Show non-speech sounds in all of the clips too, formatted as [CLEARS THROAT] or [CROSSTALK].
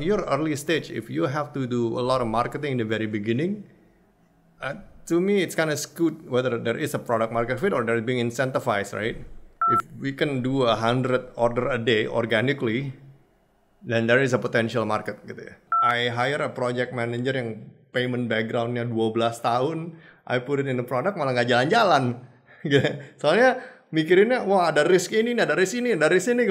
your early stage, if you have to do a lot of marketing in the very beginning, uh, to me, it's kind of skewed whether there is a product market fit or there is being incentivized, right? If we can do a hundred order a day organically, then there is a potential market gitu ya. I hire a project manager yang payment backgroundnya 12 tahun, I put it in the product malah nggak jalan-jalan. Gitu. Ya. Soalnya mikirinnya wah ada risk ini ada risk ini ada risk ini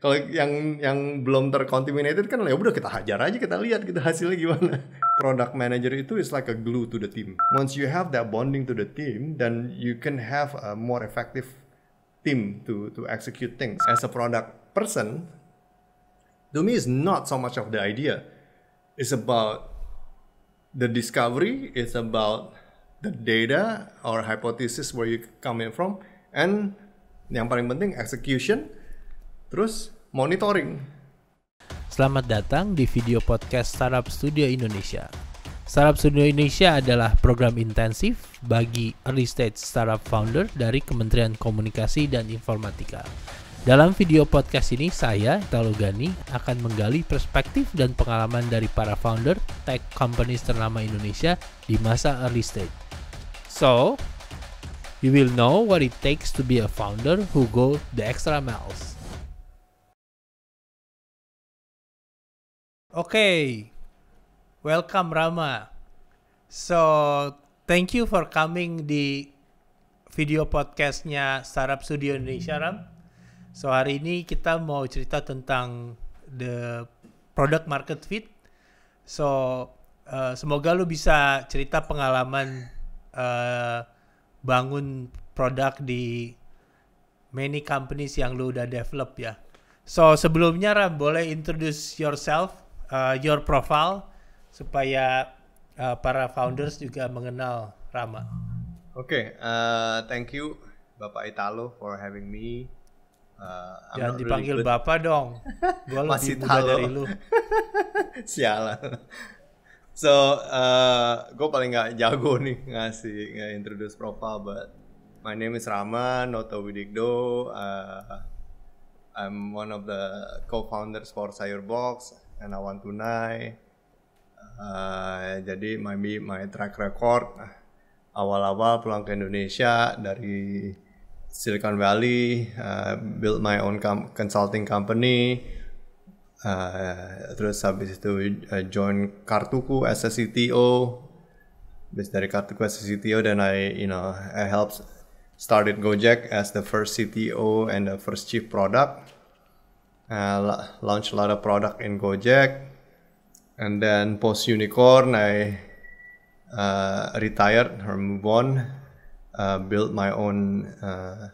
kalau yang yang belum tercontaminated kan ya udah kita hajar aja kita lihat kita gitu hasilnya gimana [LAUGHS] product manager itu is like a glue to the team once you have that bonding to the team then you can have a more effective team to to execute things as a product person to me is not so much of the idea it's about the discovery it's about the data or hypothesis where you coming from and yang paling penting execution, terus monitoring. Selamat datang di video podcast Startup Studio Indonesia. Startup Studio Indonesia adalah program intensif bagi early stage startup founder dari Kementerian Komunikasi dan Informatika. Dalam video podcast ini, saya, Talogani, akan menggali perspektif dan pengalaman dari para founder tech companies ternama Indonesia di masa early stage. So, You will know what it takes to be a founder who go the extra miles. Okay, welcome Rama. So, thank you for coming di video podcastnya Startup Studio Indonesia, Ram. So, hari ini kita mau cerita tentang the product market fit. So, uh, semoga lu bisa cerita pengalaman uh, bangun produk di many companies yang lu udah develop ya. So sebelumnya Ram boleh introduce yourself, uh, your profile supaya uh, para founders juga mengenal Rama. Oke, okay, uh, thank you Bapak Italo for having me. Uh, Jangan dipanggil really Bapak dong. [LAUGHS] Gua lebih Masih muda dari lu. [LAUGHS] Sialan. So, uh, eh, gue paling gak jago [LAUGHS] nih ngasih nggak introduce profile, but my name is Rama Noto Widikdo. Uh, I'm one of the co-founders for Sayur Box and Awan Tunai. Uh, eh, jadi my my track record awal-awal pulang ke Indonesia dari Silicon Valley, uh, build my own com consulting company, Uh, terus habis itu I eh, join Kartuku as a CTO. Habis dari Kartuku as a CTO then I you know I helps started Gojek as the first CTO and the first chief product. Uh, eh, launched a lot of product in Gojek. And then post unicorn I uh, retired or move on. Uh, build my own uh,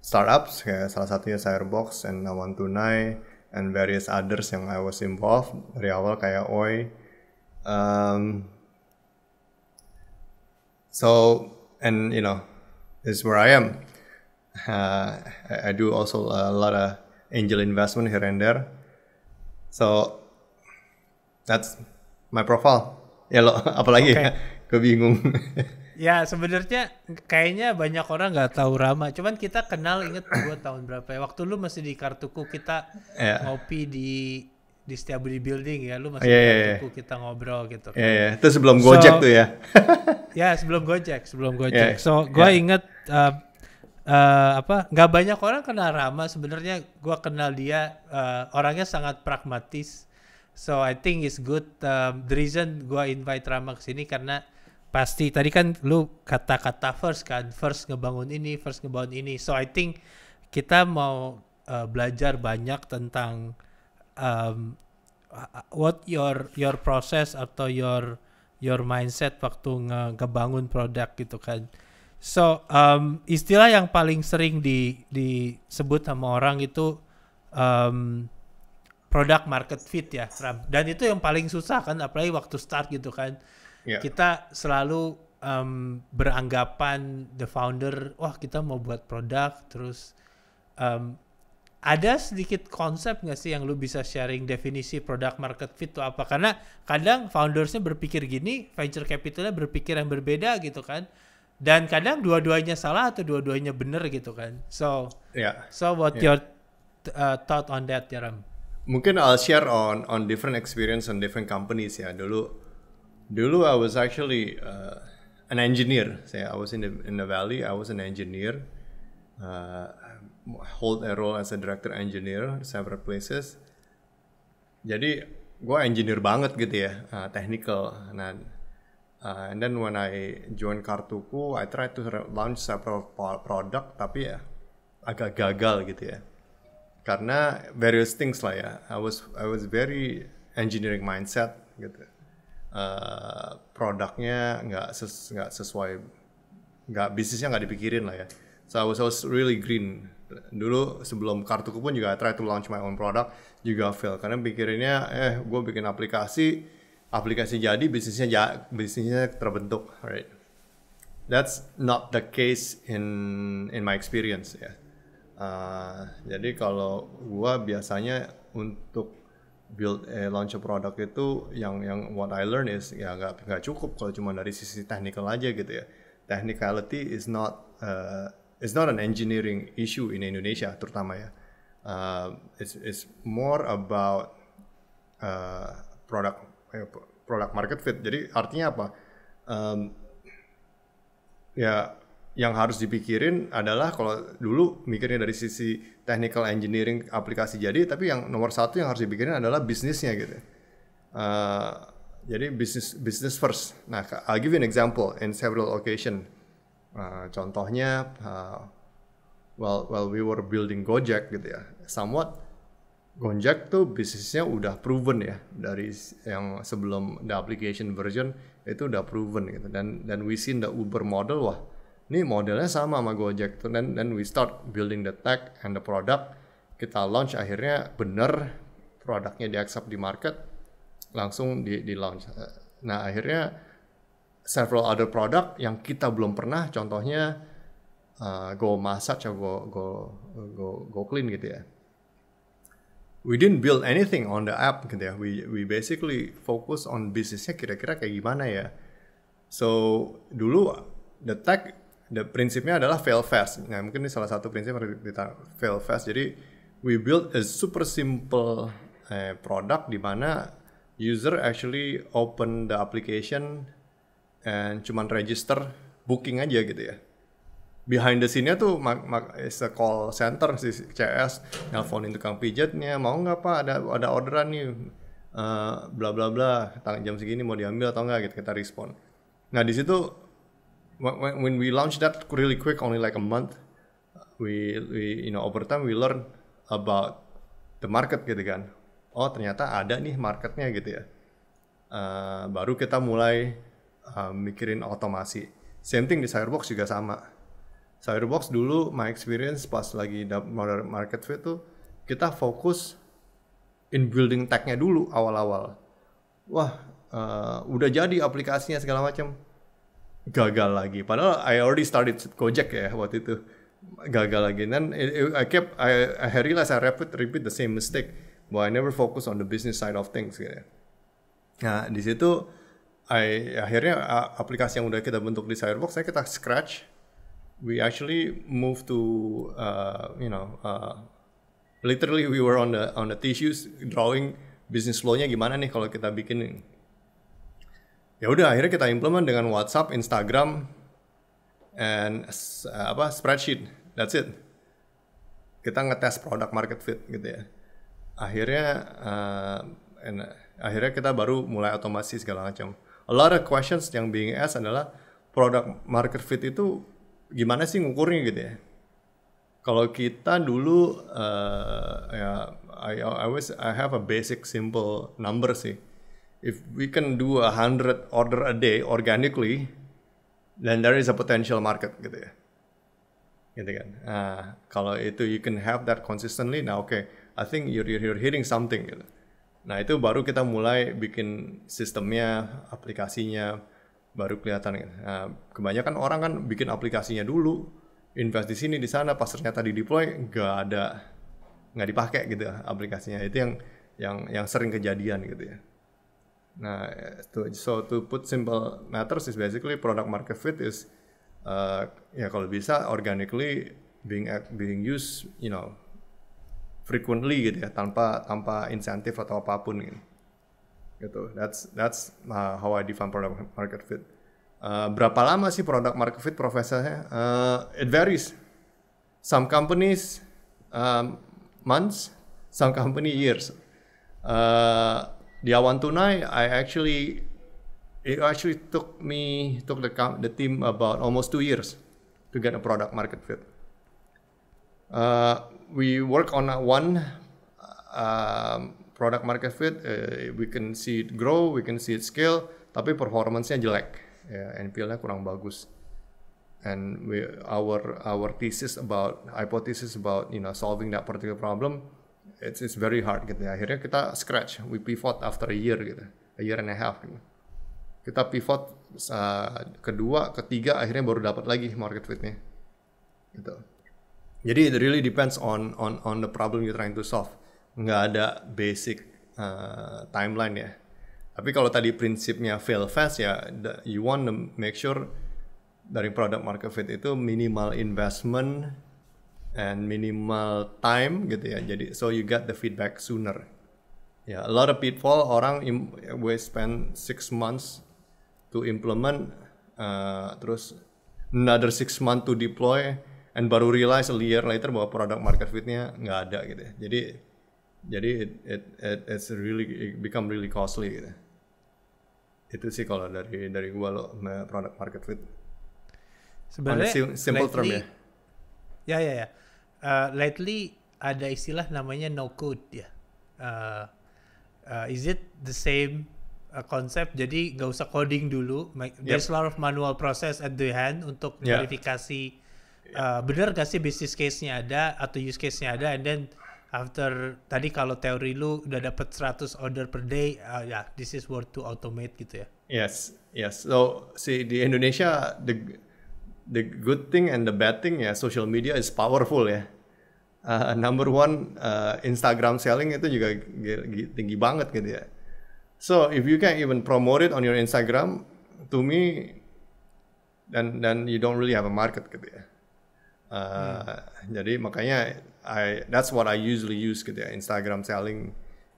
startups kayak salah satunya Sirebox and Awan and various others yang I was involved dari awal kayak Oi. Um, so and you know, this is where I am. Uh, I, I do also a lot of angel investment here and there. So that's my profile. Ya lo, [LAUGHS] apalagi okay. ya, gue bingung. [LAUGHS] Ya sebenarnya kayaknya banyak orang nggak tahu Rama. Cuman kita kenal inget gua tahun berapa ya. Waktu lu masih di Kartuku kita yeah. ngopi di di di Building ya. Lu masih yeah, di iya, Kartuku iya. yeah. kita ngobrol gitu. Kan. yeah, yeah. itu sebelum so, Gojek tuh ya. [LAUGHS] ya sebelum Gojek, sebelum iya. Gojek. Yeah. So gue yeah. inget uh, eh, uh, eh, apa nggak banyak orang kenal Rama sebenarnya gue kenal dia uh, orangnya sangat pragmatis so I think it's good um, the reason gue invite Rama ke sini karena pasti tadi kan lu kata-kata first kan first ngebangun ini first ngebangun ini so I think kita mau uh, belajar banyak tentang um, what your your process atau your your mindset waktu nge ngebangun produk gitu kan so um, istilah yang paling sering di disebut sama orang itu um, product market fit ya Ram. dan itu yang paling susah kan apalagi waktu start gitu kan yeah. kita selalu um, beranggapan the founder wah kita mau buat produk terus um, ada sedikit konsep nggak sih yang lu bisa sharing definisi produk market fit itu apa? Karena kadang foundersnya berpikir gini, venture capitalnya berpikir yang berbeda gitu kan. Dan kadang dua-duanya salah atau dua-duanya benar gitu kan. So, yeah. so what yeah. your uh, thought on that, Jaram? Mungkin I'll share on on different experience on different companies ya. Dulu Dulu I was actually uh, an engineer. Saya I was in the in the valley. I was an engineer. Uh, hold a role as a director engineer several places. Jadi gue engineer banget gitu ya, uh, technical. Nah, uh, and then when I join Kartuku, I try to launch several product tapi ya agak gagal gitu ya. Karena various things lah ya. I was I was very engineering mindset gitu uh, produknya nggak ses, sesuai nggak bisnisnya nggak dipikirin lah ya. So I was, I was really green. Dulu sebelum kartuku pun juga try to launch my own product juga fail karena pikirinnya eh gue bikin aplikasi aplikasi jadi bisnisnya ja, bisnisnya terbentuk, right? That's not the case in in my experience ya. Yeah. Uh, jadi kalau gue biasanya untuk build eh, launch a product itu yang yang what I learn is ya nggak nggak cukup kalau cuma dari sisi technical aja gitu ya technicality is not uh, is not an engineering issue in Indonesia terutama ya uh, it's it's more about uh, product product market fit jadi artinya apa um, ya yang harus dipikirin adalah kalau dulu mikirnya dari sisi technical engineering aplikasi jadi, tapi yang nomor satu yang harus dipikirin adalah bisnisnya gitu. Uh, jadi bisnis business first. Nah, I'll give you an example in several occasion. Uh, contohnya, uh, while while we were building Gojek gitu ya, somewhat Gojek tuh bisnisnya udah proven ya dari yang sebelum the application version itu udah proven gitu dan dan we seen the Uber model wah ini modelnya sama sama Gojek tuh dan dan we start building the tech and the product kita launch akhirnya bener produknya di accept di market langsung di di launch nah akhirnya several other product yang kita belum pernah contohnya uh, go massage atau go go go go clean gitu ya we didn't build anything on the app gitu ya we we basically focus on bisnisnya kira-kira kayak gimana ya so dulu the tech the prinsipnya adalah fail fast. Nah, mungkin ini salah satu prinsip kita fail fast. Jadi we build a super simple eh, product di mana user actually open the application and cuman register booking aja gitu ya. Behind the scene-nya tuh mak, mak, is a call center si CS nelponin tukang pijatnya, mau nggak Pak ada ada orderan nih bla uh, eh, bla bla jam segini mau diambil atau enggak gitu kita respon. Nah, di situ when, when we launched that really quick, only like a month, we, we you know over time we learn about the market gitu kan. Oh ternyata ada nih marketnya gitu ya. Uh, baru kita mulai uh, mikirin otomasi. Same thing di Cyberbox juga sama. Cyberbox dulu my experience pas lagi market fit tuh kita fokus in building technya dulu awal-awal. Wah, uh, udah jadi aplikasinya segala macam gagal lagi. Padahal I already started Gojek ya waktu itu gagal lagi. Then I kept I, I realized I repeat repeat the same mistake. But I never focus on the business side of things gitu. Ya. Nah di situ I, akhirnya aplikasi yang udah kita bentuk di Cyberbox saya kita scratch. We actually move to uh, you know uh, literally we were on the on the tissues drawing business flow-nya gimana nih kalau kita bikin ya udah akhirnya kita implement dengan WhatsApp, Instagram, and uh, apa spreadsheet. That's it. Kita ngetes produk market fit gitu ya. Akhirnya uh, and, uh, akhirnya kita baru mulai otomasi segala macam. A lot of questions yang being asked adalah produk market fit itu gimana sih ngukurnya gitu ya. Kalau kita dulu uh, ya I, I always I have a basic simple number sih if we can do a hundred order a day organically, then there is a potential market gitu ya. Gitu kan. Nah, kalau itu you can have that consistently, nah oke, okay, I think you're, you're hitting something gitu. Nah itu baru kita mulai bikin sistemnya, aplikasinya, baru kelihatan. Gitu. Nah, kebanyakan orang kan bikin aplikasinya dulu, invest di sini di sana, pas ternyata di deploy nggak ada nggak dipakai gitu aplikasinya. Itu yang yang yang sering kejadian gitu ya. Nah, to, so to put simple matters is basically product market fit is uh, ya kalau bisa organically being being used, you know, frequently gitu ya tanpa tanpa insentif atau apapun gitu. gitu. That's that's uh, how I define product market fit. Uh, berapa lama sih product market fit profesornya? Uh, eh, it varies. Some companies um, months, some company years. Uh, di Awan Tunai, I actually it actually took me took the the team about almost two years to get a product market fit. Uh, we work on one um, product market fit. Uh, we can see it grow, we can see it scale, tapi performancenya jelek, yeah, NPL-nya kurang bagus. And we our our thesis about hypothesis about you know solving that particular problem it's, it's very hard gitu ya. Akhirnya kita scratch, we pivot after a year gitu, a year and a half gitu. Kita pivot uh, kedua, ketiga akhirnya baru dapat lagi market fitnya. Gitu. Jadi it really depends on on on the problem you trying to solve. Nggak ada basic uh, timeline ya. Tapi kalau tadi prinsipnya fail fast ya, the, you want to make sure dari product market fit itu minimal investment and minimal time gitu ya. Jadi so you get the feedback sooner. Ya, yeah, a lot of people orang we spend six months to implement uh, terus another six month to deploy and baru realize a year later bahwa product market fitnya nggak ada gitu ya. Jadi jadi it, it, it it's really it become really costly gitu. Ya. Itu sih kalau dari dari gua lo product market fit. Sebenarnya simple lately, term ya. Ya ya ya uh, lately ada istilah namanya no code ya. Uh, uh, is it the same uh, concept? Jadi nggak usah coding dulu. There's yep. a lot of manual process at the hand untuk yeah. verifikasi uh, benar gak sih business case-nya ada atau use case-nya ada. And then after tadi kalau teori lu udah dapat 100 order per day, uh, ya yeah, this is worth to automate gitu ya. Yes, yes. So si di Indonesia the the good thing and the bad thing ya social media is powerful ya. Uh, number one uh, Instagram selling itu juga tinggi banget gitu ya. So if you can even promote it on your Instagram, to me, then then you don't really have a market gitu ya. Uh, hmm. Jadi makanya I that's what I usually use gitu ya Instagram selling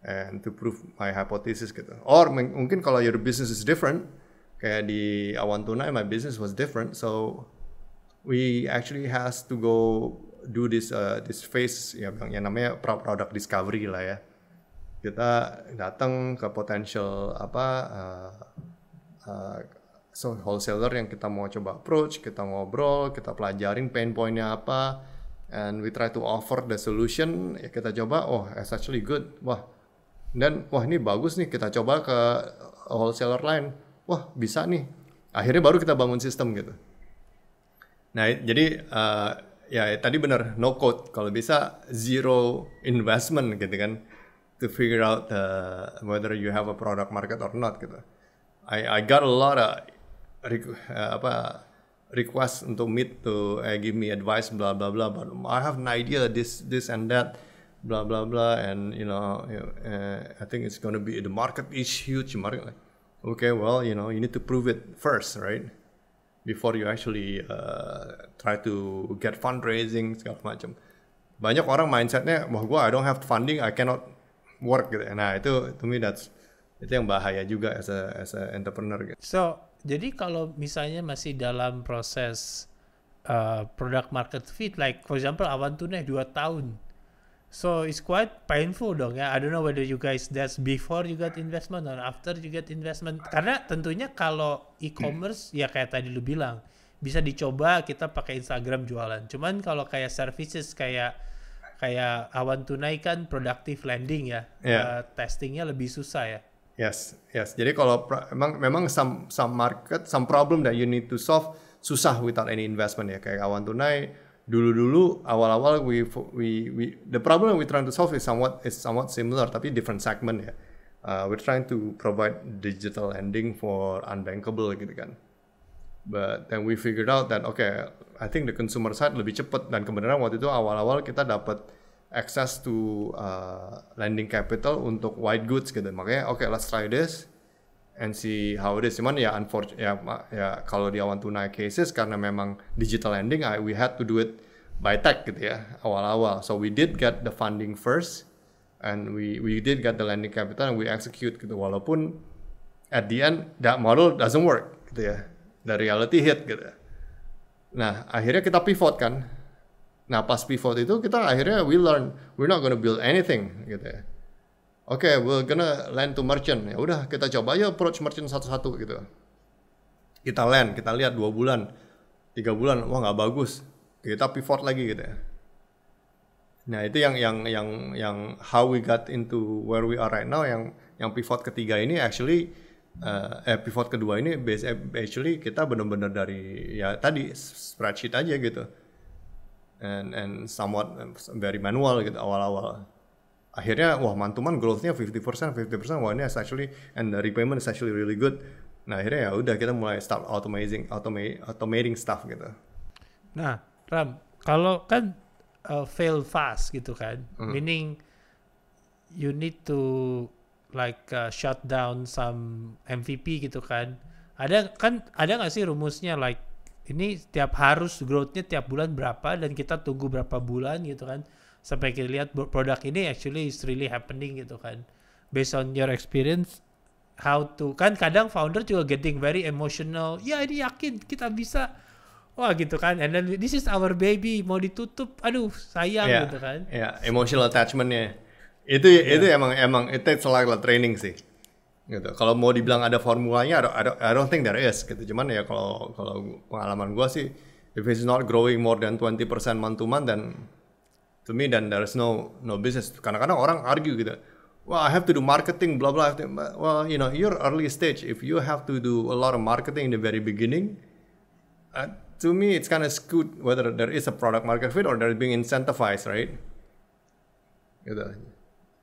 and to prove my hypothesis gitu. Or mungkin kalau your business is different, kayak di awan Tuna my business was different, so we actually has to go do this uh, this phase ya bang yang namanya product discovery lah ya kita datang ke potential apa uh, uh, so wholesaler yang kita mau coba approach kita ngobrol kita pelajarin pain pointnya apa and we try to offer the solution ya kita coba oh it's actually good wah dan wah ini bagus nih kita coba ke wholesaler lain wah bisa nih akhirnya baru kita bangun sistem gitu Nah, jadi uh, ya tadi benar no code kalau bisa zero investment gitu kan to figure out the, eh, whether you have a product market or not gitu. I I got a lot of uh, apa request untuk meet to uh, give me advice bla bla bla but I have an idea this this and that bla bla bla and you know uh, I think it's gonna be the market is huge market like, okay well you know you need to prove it first right before you actually uh, try to get fundraising segala macam banyak orang mindsetnya bahwa gue I don't have funding I cannot work gitu nah itu to me that's itu yang bahaya juga as a, as a entrepreneur gitu. so jadi kalau misalnya masih dalam proses uh, product market fit like for example nih dua tahun So it's quite painful dong ya. I don't know whether you guys that's before you get investment or after you get investment. Karena tentunya kalau e-commerce ya kayak tadi lu bilang bisa dicoba kita pakai Instagram jualan. Cuman kalau kayak services kayak kayak awan tunai kan productive landing ya. Yeah. Ya. Uh, testingnya lebih susah ya. Yes, yes. Jadi kalau memang memang some some market, some problem that you need to solve susah without any investment ya kayak awan tunai dulu-dulu awal-awal we, we we the problem we trying to solve is somewhat is somewhat similar tapi different segment ya. Uh, we're trying to provide digital lending for unbankable gitu kan. But then we figured out that okay, I think the consumer side lebih cepat dan kebenaran waktu itu awal-awal kita dapat access to uh, lending capital untuk white goods gitu. Makanya oke okay, let's try this and see how it is. Cuman ya unfortunate ya, ya kalau di awan tunai cases karena memang digital lending I, we had to do it by tech gitu ya awal-awal. So we did get the funding first and we we did get the lending capital and we execute gitu walaupun at the end that model doesn't work gitu ya. The reality hit gitu. Ya. Nah, akhirnya kita pivot kan. Nah, pas pivot itu kita akhirnya we learn we're not gonna build anything gitu ya oke okay, we're gonna land to merchant ya udah kita coba aja approach merchant satu-satu gitu kita land kita lihat dua bulan tiga bulan wah nggak bagus kita pivot lagi gitu ya nah itu yang yang yang yang how we got into where we are right now yang yang pivot ketiga ini actually uh, eh, pivot kedua ini basically eh, kita benar-benar dari ya tadi spreadsheet aja gitu and and somewhat eh, very manual gitu awal-awal akhirnya wah mantuman growth-nya 50% 50% wah ini is actually and the repayment is actually really good nah akhirnya ya udah kita mulai start automating automa automating stuff gitu nah ram kalau kan uh, fail fast gitu kan mm. meaning you need to like uh, shut down some MVP gitu kan ada kan ada nggak sih rumusnya like ini tiap harus growthnya tiap bulan berapa dan kita tunggu berapa bulan gitu kan sampai kita lihat produk ini actually is really happening gitu kan based on your experience how to kan kadang founder juga getting very emotional ya ini yakin kita bisa wah gitu kan and then this is our baby mau ditutup aduh sayang yeah, gitu kan ya yeah. emotional attachmentnya itu yeah. itu emang emang it takes a lot training sih gitu kalau mau dibilang ada formulanya I don't, I don't, think there is gitu cuman ya kalau kalau pengalaman gua sih if it's not growing more than 20% month to month then to me then there is no no business. Karena kadang orang argue gitu. Well, I have to do marketing, blah blah. Well, you know, you're early stage. If you have to do a lot of marketing in the very beginning, uh, to me it's kind of skewed whether there is a product market fit or is being incentivized, right? Gitu.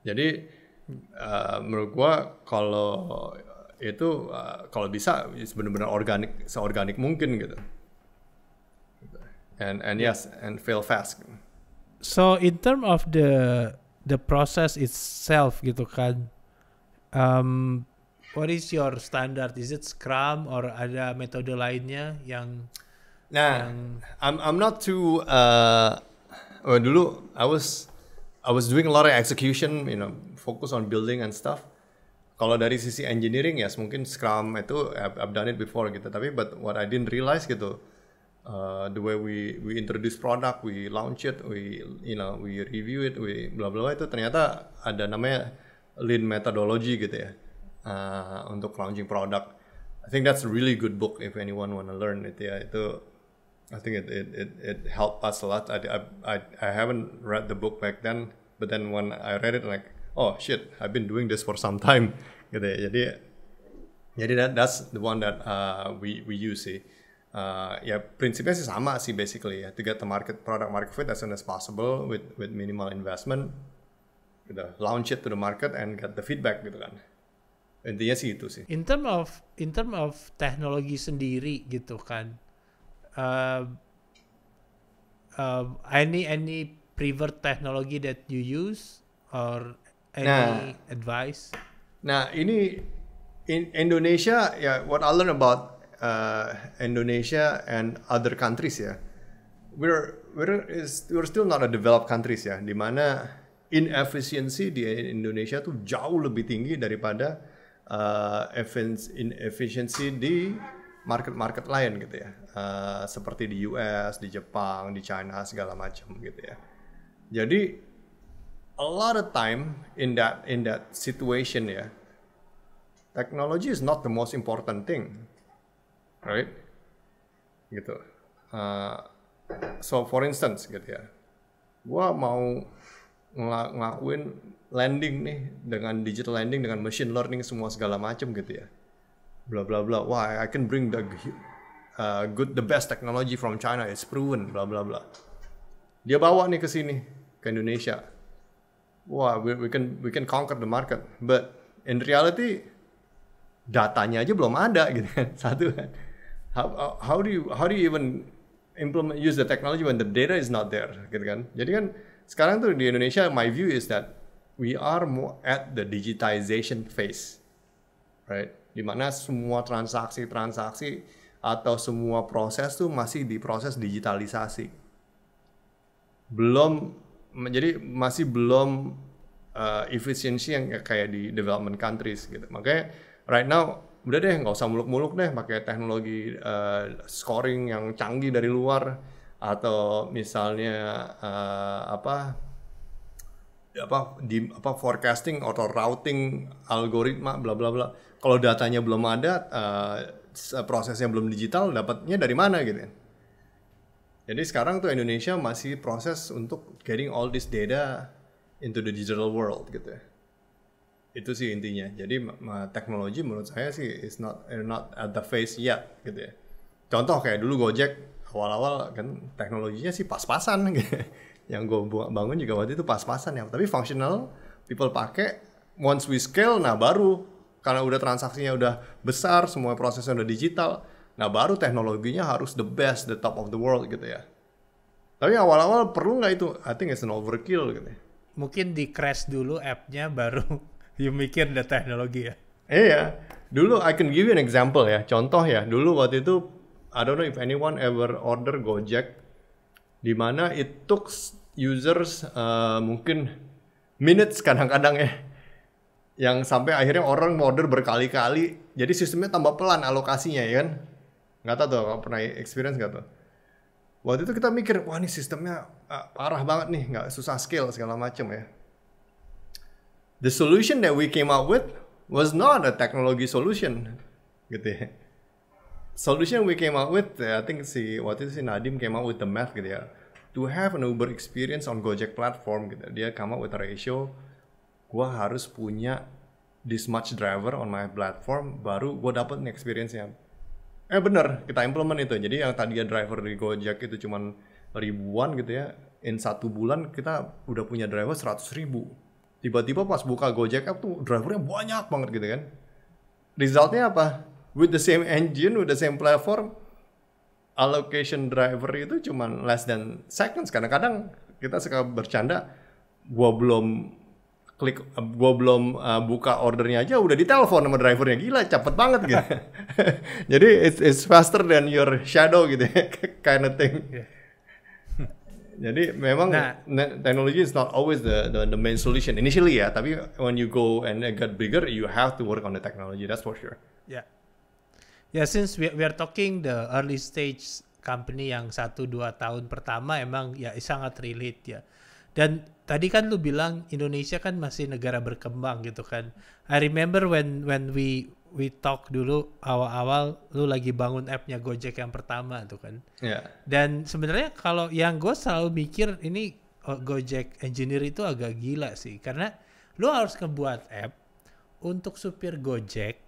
Jadi uh, menurut gua kalau itu uh, kalau bisa benar-benar organik seorganik mungkin gitu. And and yes, and fail fast so in term of the the process itself gitu kan um, what is your standard is it scrum or ada metode lainnya yang nah yang... I'm I'm not too uh, well, oh, dulu I was I was doing a lot of execution you know focus on building and stuff kalau dari sisi engineering ya yes, mungkin scrum itu I've, I've done it before gitu tapi but what I didn't realize gitu uh, the way we we introduce product, we launch it, we you know we review it, we bla bla itu ternyata ada namanya lean methodology gitu ya uh, untuk launching product. I think that's a really good book if anyone wanna learn it ya itu I think it it it, it helped us a lot. I, I I haven't read the book back then, but then when I read it like oh shit I've been doing this for some time gitu ya. Jadi jadi that, that's the one that uh, we we use sih uh, ya prinsipnya sih sama sih basically ya to get the market product market fit as soon as possible with with minimal investment gitu launch it to the market and get the feedback gitu kan intinya sih itu sih in term of in term of teknologi sendiri gitu kan uh, uh, any any prefer technology that you use or any nah, advice nah ini in Indonesia ya yeah, what I learn about uh, Indonesia and other countries ya, we're we're is we're still not a developed countries ya, di mana inefficiency di Indonesia tuh jauh lebih tinggi daripada uh, inefficiency di market-market lain gitu ya, uh, seperti di US, di Jepang, di China segala macam gitu ya. Jadi a lot of time in that in that situation ya, technology is not the most important thing right? Gitu. Uh, so for instance gitu ya, Gua mau ngel ngelakuin landing nih dengan digital landing dengan machine learning semua segala macam gitu ya, bla bla bla. Wah, I can bring the uh, good the best technology from China. It's proven, bla bla bla. Dia bawa nih ke sini ke Indonesia. Wah, we, we can we can conquer the market. But in reality, datanya aja belum ada gitu kan [LAUGHS] satu kan how uh, how do you how do you even implement use the technology when the data is not there gitu kan jadi kan sekarang tuh di Indonesia my view is that we are more at the digitization phase right dimana semua transaksi-transaksi atau semua proses tuh masih diproses digitalisasi belum menjadi masih belum uh, efisiensi yang kayak di development countries gitu makanya right now udah deh nggak usah muluk-muluk deh pakai teknologi uh, scoring yang canggih dari luar atau misalnya uh, apa apa di apa forecasting atau routing algoritma bla bla bla kalau datanya belum ada uh, prosesnya belum digital dapatnya dari mana gitu ya. jadi sekarang tuh Indonesia masih proses untuk getting all this data into the digital world gitu ya itu sih intinya jadi teknologi menurut saya sih is not eh, not at the face yet gitu ya contoh kayak dulu Gojek awal-awal kan teknologinya sih pas-pasan [LAUGHS] gitu. yang gue bangun juga waktu itu pas-pasan ya tapi functional people pakai once we scale nah baru karena udah transaksinya udah besar semua prosesnya udah digital nah baru teknologinya harus the best the top of the world gitu ya tapi awal-awal perlu nggak itu I think it's an overkill gitu ya mungkin di crash dulu app-nya baru you mikir ada teknologi ya. Iya. Dulu I can give you an example ya. Contoh ya, dulu waktu itu I don't know if anyone ever order Gojek di mana it took users uh, mungkin minutes kadang-kadang ya yang sampai akhirnya orang order berkali-kali jadi sistemnya tambah pelan alokasinya ya kan nggak tahu tuh pernah experience nggak tuh waktu itu kita mikir wah ini sistemnya uh, parah banget nih nggak susah scale segala macem ya the solution that we came up with was not a technology solution gitu ya solution we came up with I think si waktu itu si Nadim came up with the math gitu ya to have an Uber experience on Gojek platform gitu ya. dia come up with a ratio gua harus punya this much driver on my platform baru gua dapat nih experience-nya eh bener kita implement itu jadi yang tadinya driver di Gojek itu cuman ribuan gitu ya in satu bulan kita udah punya driver 100 ribu tiba-tiba pas buka Gojek app tuh drivernya banyak banget gitu kan resultnya apa with the same engine with the same platform allocation driver itu cuma less than seconds Karena kadang kita suka bercanda gua belum klik gua belum uh, buka ordernya aja udah ditelepon sama drivernya gila cepet banget gitu [LAUGHS] jadi it's, it's faster than your shadow gitu ya. [LAUGHS] kind of thing yeah. Jadi memang nah, technology is not always the, the the main solution initially ya, tapi when you go and get bigger, you have to work on the technology. That's for sure. Yeah, yeah. Since we we are talking the early stage company yang satu dua tahun pertama emang ya sangat relate ya. Dan tadi kan lu bilang Indonesia kan masih negara berkembang gitu kan. I remember when when we we talk dulu awal-awal lu lagi bangun appnya Gojek yang pertama tuh kan. Yeah. Dan sebenarnya kalau yang gue selalu mikir ini oh, Gojek engineer itu agak gila sih karena lu harus ngebuat app untuk supir Gojek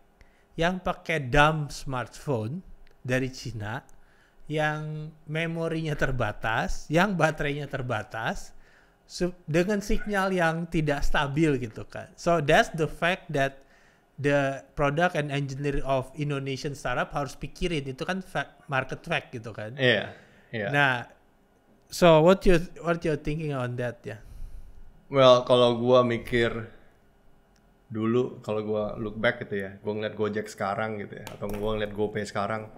yang pakai dumb smartphone dari Cina yang memorinya terbatas, yang baterainya terbatas, dengan sinyal yang tidak stabil gitu kan. So that's the fact that the product and engineer of Indonesian startup harus pikirin itu kan fact, market fact gitu kan. Iya. Yeah, yeah. Nah, so what you what you thinking on that ya? Yeah? Well, kalau gua mikir dulu kalau gua look back gitu ya, gua ngeliat Gojek sekarang gitu ya atau gua ngeliat GoPay sekarang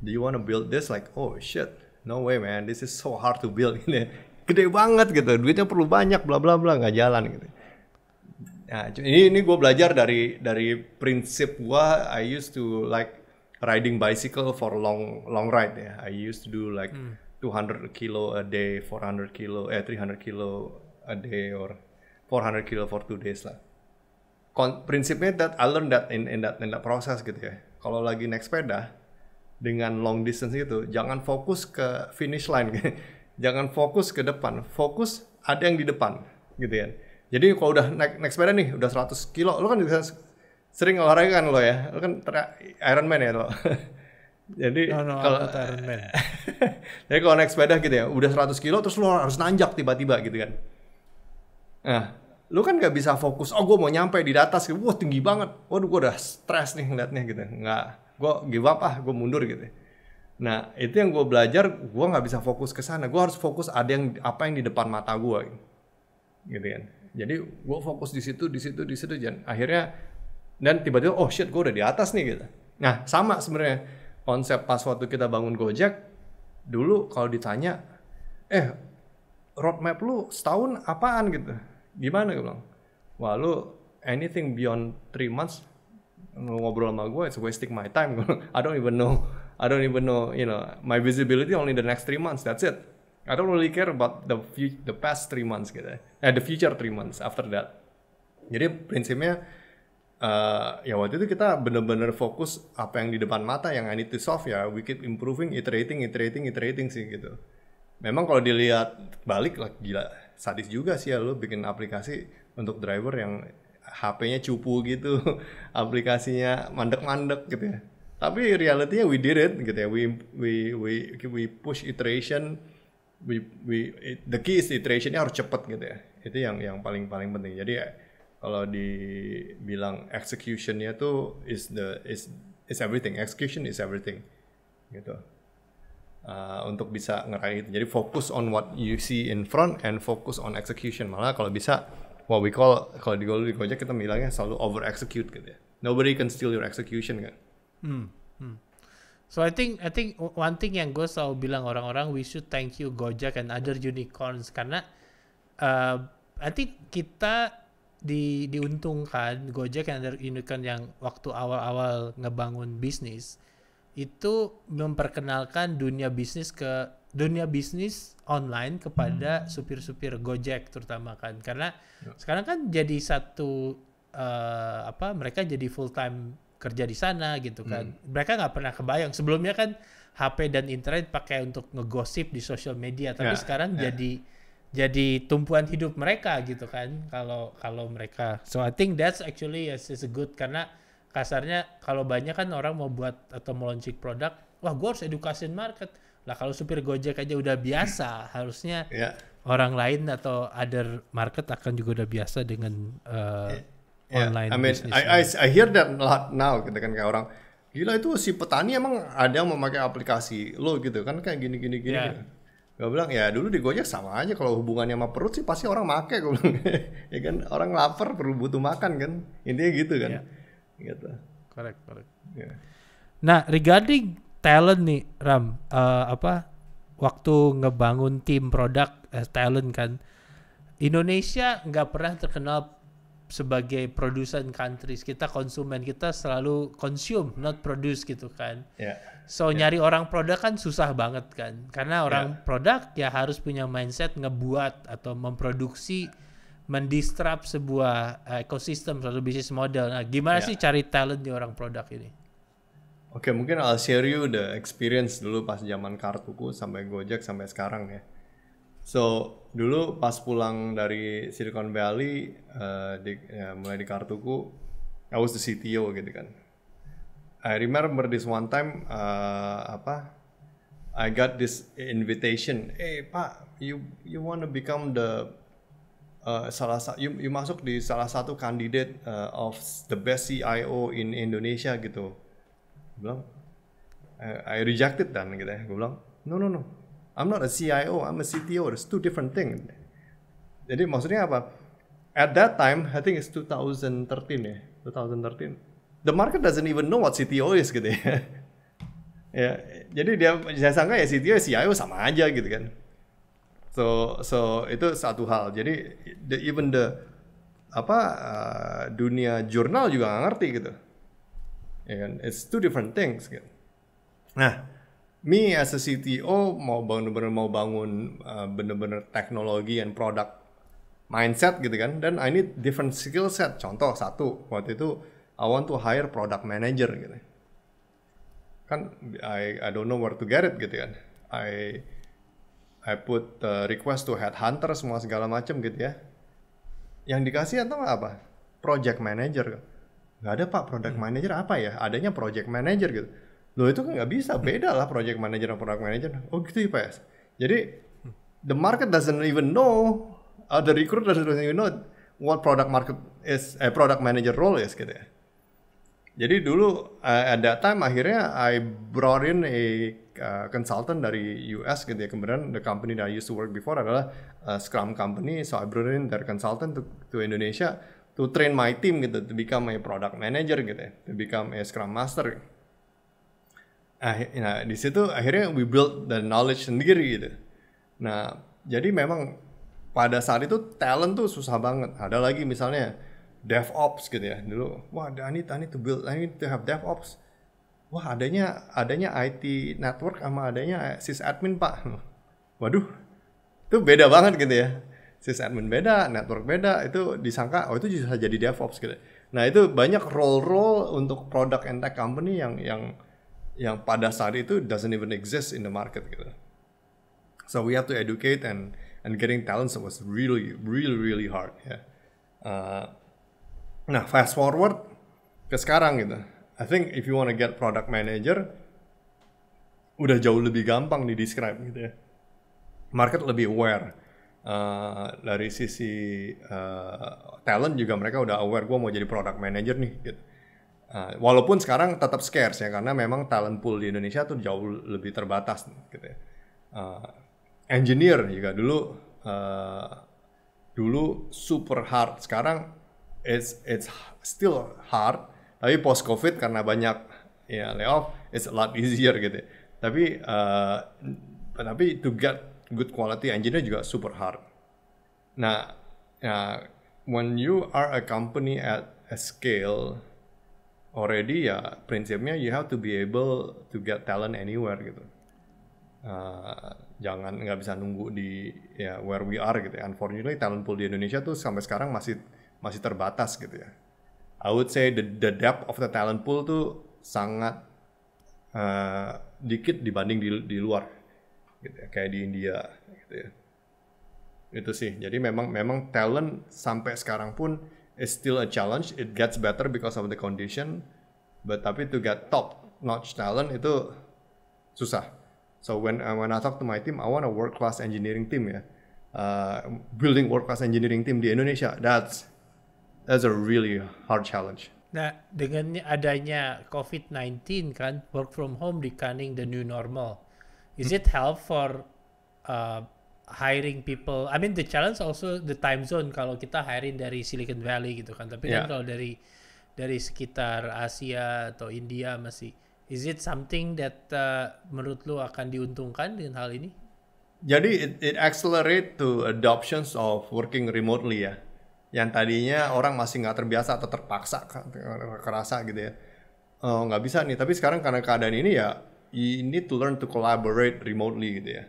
do you wanna build this like oh shit, no way man, this is so hard to build ini. [LAUGHS] Gede banget gitu, duitnya perlu banyak bla bla bla nggak jalan gitu. Nah, ini ini gue belajar dari dari prinsip gue. I used to like riding bicycle for long long ride ya. I used to do like hmm. 200 kilo a day, 400 kilo, eh 300 kilo a day or 400 kilo for two days lah. Kon prinsipnya that I learned that in in that in that process gitu ya. Kalau lagi naik sepeda dengan long distance gitu, jangan fokus ke finish line, [LAUGHS] jangan fokus ke depan, fokus ada yang di depan gitu ya jadi kalau udah naik naik sepeda nih udah 100 kilo, lo kan juga sering olahraga kan lo ya. Lo kan Iron Man ya lo. [LAUGHS] Jadi no, no, kalau Iron Man. [LAUGHS] jadi kalau naik sepeda gitu ya, udah 100 kilo terus lo harus nanjak tiba-tiba gitu kan. Nah, lo kan gak bisa fokus, oh gue mau nyampe di atas, gitu. wah tinggi banget, waduh gue udah stres nih ngeliatnya gitu, nggak, gue give up ah, gue mundur gitu. Nah itu yang gue belajar, gue gak bisa fokus ke sana, gue harus fokus ada yang apa yang di depan mata gue, gitu kan. Jadi gue fokus di situ, di situ, di situ. Dan akhirnya dan tiba-tiba oh shit gue udah di atas nih gitu. Nah sama sebenarnya konsep pas waktu kita bangun Gojek dulu kalau ditanya eh roadmap lu setahun apaan gitu gimana gue bilang wah lu anything beyond three months ngobrol sama gue it's wasting my time I don't even know I don't even know you know my visibility only the next three months that's it I don't really care about the the past three months gitu, ya. eh the future three months after that. Jadi prinsipnya uh, ya waktu itu kita bener-bener fokus apa yang di depan mata yang I need to solve ya, we keep improving, iterating, iterating, iterating sih gitu. Memang kalau dilihat balik lah gila sadis juga sih ya lo bikin aplikasi untuk driver yang HP-nya cupu gitu, [LAUGHS] aplikasinya mandek-mandek gitu ya. Tapi realitinya we did it gitu ya, we we we we push iteration we we it, the key is iterationnya harus cepat gitu ya itu yang yang paling paling penting jadi kalau dibilang executionnya tuh is the is is everything execution is everything gitu uh, untuk bisa ngeraih itu jadi fokus on what you see in front and focus on execution malah kalau bisa what we call kalau di Gojek di Gojek kita bilangnya selalu over execute gitu ya nobody can steal your execution kan hmm So I think I think one thing yang gue selalu bilang orang-orang we should thank you Gojek and other unicorns karena uh, I think kita di diuntungkan Gojek and other unicorn yang waktu awal-awal ngebangun bisnis itu memperkenalkan dunia bisnis ke dunia bisnis online kepada hmm. supir-supir Gojek terutama kan karena ya. sekarang kan jadi satu uh, apa mereka jadi full time kerja di sana gitu kan. Hmm. Mereka nggak pernah kebayang. Sebelumnya kan HP dan internet pakai untuk ngegosip di sosial media, tapi yeah, sekarang yeah. jadi jadi tumpuan hidup mereka gitu kan kalau kalau mereka so I think that's actually is, is good karena kasarnya kalau banyak kan orang mau buat atau mau launching produk wah gue harus education market lah kalau supir gojek aja udah biasa [LAUGHS] harusnya yeah. orang lain atau other market akan juga udah biasa dengan uh, eh, yeah yeah. online. I mean, business I, I I hear that a lot now gitu kan kayak orang gila itu si petani emang ada yang memakai aplikasi lo gitu kan kayak gini gini gini. Yeah. Gitu. Gue bilang ya dulu di Gojek sama aja kalau hubungannya sama perut sih pasti orang make gue bilang [LAUGHS] ya kan orang lapar perlu butuh makan kan intinya gitu kan. Yeah. Gitu. Correct, correct. Yeah. Nah regarding talent nih Ram uh, apa waktu ngebangun tim produk uh, talent kan Indonesia nggak pernah terkenal sebagai produsen countries kita konsumen kita selalu consume not produce gitu kan yeah. so yeah. nyari orang produk kan susah banget kan karena ya. orang yeah. produk ya harus punya mindset ngebuat atau memproduksi mendistrap sebuah eh, ekosistem suatu bisnis model nah gimana yeah. sih cari talent di orang produk ini Oke, okay, mungkin I'll share you the experience dulu pas zaman kartuku sampai Gojek sampai sekarang ya. So dulu pas pulang dari Silicon Valley uh, di, ya, mulai di kartuku, I was the CTO gitu kan. I remember this one time uh, apa? I got this invitation. Eh hey, Pak, you you wanna become the uh, salah satu you, you masuk di salah satu kandidat uh, of the best CIO in Indonesia gitu. Gue I, I rejected dan gitu ya. Gue bilang no no no I'm not a CIO, I'm a CTO. It's two different things. Jadi maksudnya apa? At that time, I think it's 2013 ya, 2013. The market doesn't even know what CTO is gitu ya. [LAUGHS] ya jadi dia saya sangka ya CTO CIO sama aja gitu kan. So so itu satu hal. Jadi the, even the apa uh, dunia jurnal juga nggak ngerti gitu. Ya kan? It's two different things gitu. Nah, me as a CTO mau bener bener mau bangun bener eh, bener-bener teknologi and product mindset gitu kan dan I need different skill set contoh satu waktu itu I want to hire product manager gitu kan I I don't know where to get it gitu kan I I put eh, request to headhunter semua segala macam gitu ya yang dikasih atau apa project manager nggak ada pak product hmm. manager apa ya adanya project manager gitu Loh itu kan nggak bisa, beda lah project manager dan product manager. Oh gitu ya Pak ya? Jadi the market doesn't even know, uh, the recruiter doesn't even know what product market is, eh, product manager role is gitu ya. Jadi dulu uh, at that time akhirnya I brought in a uh, consultant dari US gitu ya. Kemudian the company that I used to work before adalah uh, Scrum company, so I brought in their consultant to, to Indonesia to train my team gitu, to become a product manager gitu ya, to become a Scrum master. Gitu nah di situ akhirnya we build the knowledge sendiri gitu nah jadi memang pada saat itu talent tuh susah banget ada lagi misalnya DevOps gitu ya dulu wah I need, I need to build I need to have DevOps wah adanya adanya IT network sama adanya sysadmin pak [LAUGHS] waduh itu beda banget gitu ya sysadmin beda network beda itu disangka oh itu bisa jadi DevOps gitu nah itu banyak role role untuk product and tech company yang yang yang pada saat itu doesn't even exist in the market gitu. So we have to educate and and getting talents was really really really hard ya. Yeah. Uh, nah fast forward ke sekarang gitu. I think if you want to get product manager udah jauh lebih gampang di describe gitu ya. Market lebih aware. Uh, dari sisi uh, talent juga mereka udah aware gue mau jadi product manager nih gitu Ah, walaupun sekarang tetap scarce ya karena memang talent pool di Indonesia tuh jauh lebih terbatas gitu ya. Uh, engineer juga dulu uh, dulu super hard sekarang it's it's still hard tapi post covid karena banyak ya layoff it's a lot easier gitu. Ya. Tapi uh, tapi to get good quality engineer juga super hard. Nah, uh, when you are a company at a scale already ya prinsipnya you have to be able to get talent anywhere gitu. Uh, jangan nggak bisa nunggu di ya where we are gitu. Ya. Unfortunately talent pool di Indonesia tuh sampai sekarang masih masih terbatas gitu ya. I would say the the depth of the talent pool tuh sangat uh, dikit dibanding di di luar gitu ya. kayak di India gitu ya. Itu sih. Jadi memang memang talent sampai sekarang pun It's still a challenge. It gets better because of the condition, but tapi to get top notch talent itu susah. So when uh, when I talk to my team, I want a world class engineering team ya. Uh, building world class engineering team di Indonesia, that's that's a really hard challenge. Nah, dengan adanya COVID-19 kan, work from home becoming the new normal. Is it help for uh, hiring people. I mean the challenge also the time zone kalau kita hiring dari Silicon Valley gitu kan. Tapi kan yeah. kan kalau dari dari sekitar Asia atau India masih is it something that uh, menurut lu akan diuntungkan dengan hal ini? Jadi it, it accelerate to adoptions of working remotely ya. Yang tadinya orang masih nggak terbiasa atau terpaksa kerasa gitu ya. Oh, nggak bisa nih, tapi sekarang karena keadaan ini ya you need to learn to collaborate remotely gitu ya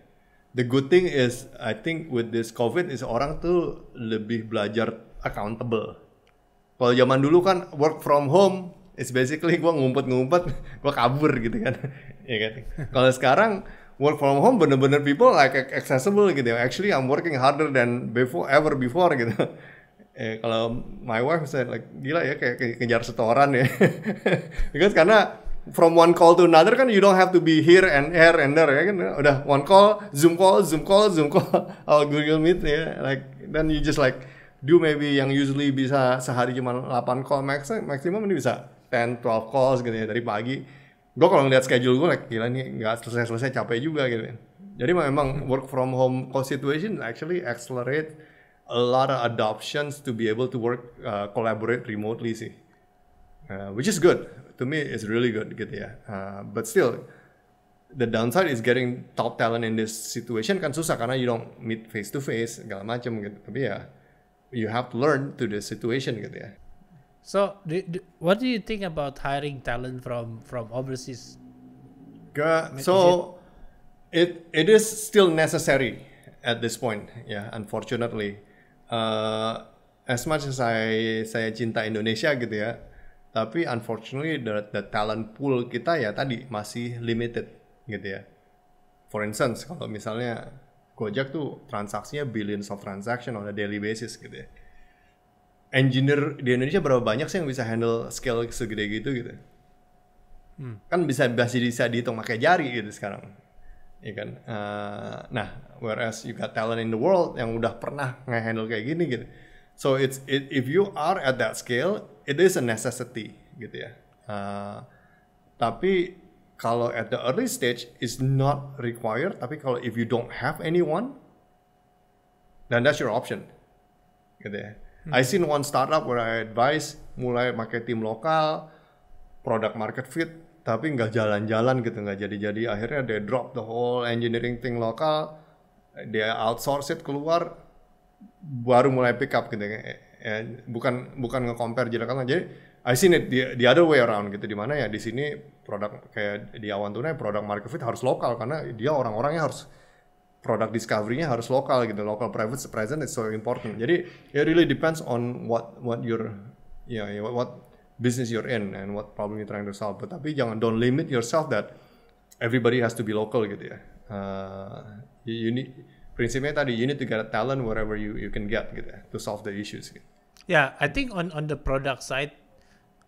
the good thing is I think with this COVID is orang tuh lebih belajar accountable. Kalau zaman dulu kan work from home it's basically gue ngumpet-ngumpet, [LAUGHS] gue kabur gitu kan. [LAUGHS] ya kan? Kalau sekarang work from home bener-bener people like accessible gitu. Ya. Actually I'm working harder than before ever before gitu. [LAUGHS] Eh, kalau my wife said like gila ya kayak kejar setoran ya. Because karena from one call to another kan you don't have to be here and here and there ya kan udah one call zoom call zoom call zoom call uh, [LAUGHS] Google Meet ya like then you just like do maybe yang usually bisa sehari cuma 8 call max maksimum ini bisa 10 12 calls gitu ya dari pagi gue kalau ngeliat schedule gue like gila nih nggak selesai selesai capek juga gitu kan. jadi memang work from home call situation actually accelerate a lot of adoptions to be able to work uh, collaborate remotely sih uh, which is good to me it's really good gitu ya. Uh, but still the downside is getting top talent in this situation kan susah karena you don't meet face to face segala macam gitu. Tapi ya you have to learn to the situation gitu ya. So, do, do, what do you think about hiring talent from from overseas? Ke, so it it is still necessary at this point ya yeah, unfortunately. Uh, as much as I saya cinta Indonesia gitu ya, tapi unfortunately the, the talent pool kita ya tadi masih limited gitu ya for instance kalau misalnya Gojek tuh transaksinya billions of transaction on a daily basis gitu ya engineer di Indonesia berapa banyak sih yang bisa handle scale segede gitu gitu hmm. kan bisa masih bisa dihitung pakai jari gitu sekarang ya kan uh, nah whereas you got talent in the world yang udah pernah nge-handle kayak gini gitu So it's it, if you are at that scale, it is a necessity gitu ya. Uh, tapi kalau at the early stage is not required, tapi kalau if you don't have anyone, then that's your option. Gitu ya. Hmm. I seen one startup where I advise mulai pakai tim lokal, product market fit, tapi nggak jalan-jalan gitu, nggak jadi-jadi. Akhirnya they drop the whole engineering thing lokal, they outsource it keluar, baru mulai pick up gitu ya, ya bukan bukan nge-compare jelek jadi I seen it the, the other way around gitu di mana ya di sini produk kayak di awan tunai produk market fit harus lokal karena dia orang-orangnya harus produk discovery-nya harus lokal gitu local private present is so important jadi it really depends on what what your ya yeah, what business you're in and what problem you're trying to solve but tapi jangan don't limit yourself that everybody has to be local gitu ya uh, you, you need prinsipnya tadi you need to get talent wherever you you can get gitu ya, to solve the issues gitu. Ya, yeah, I think on on the product side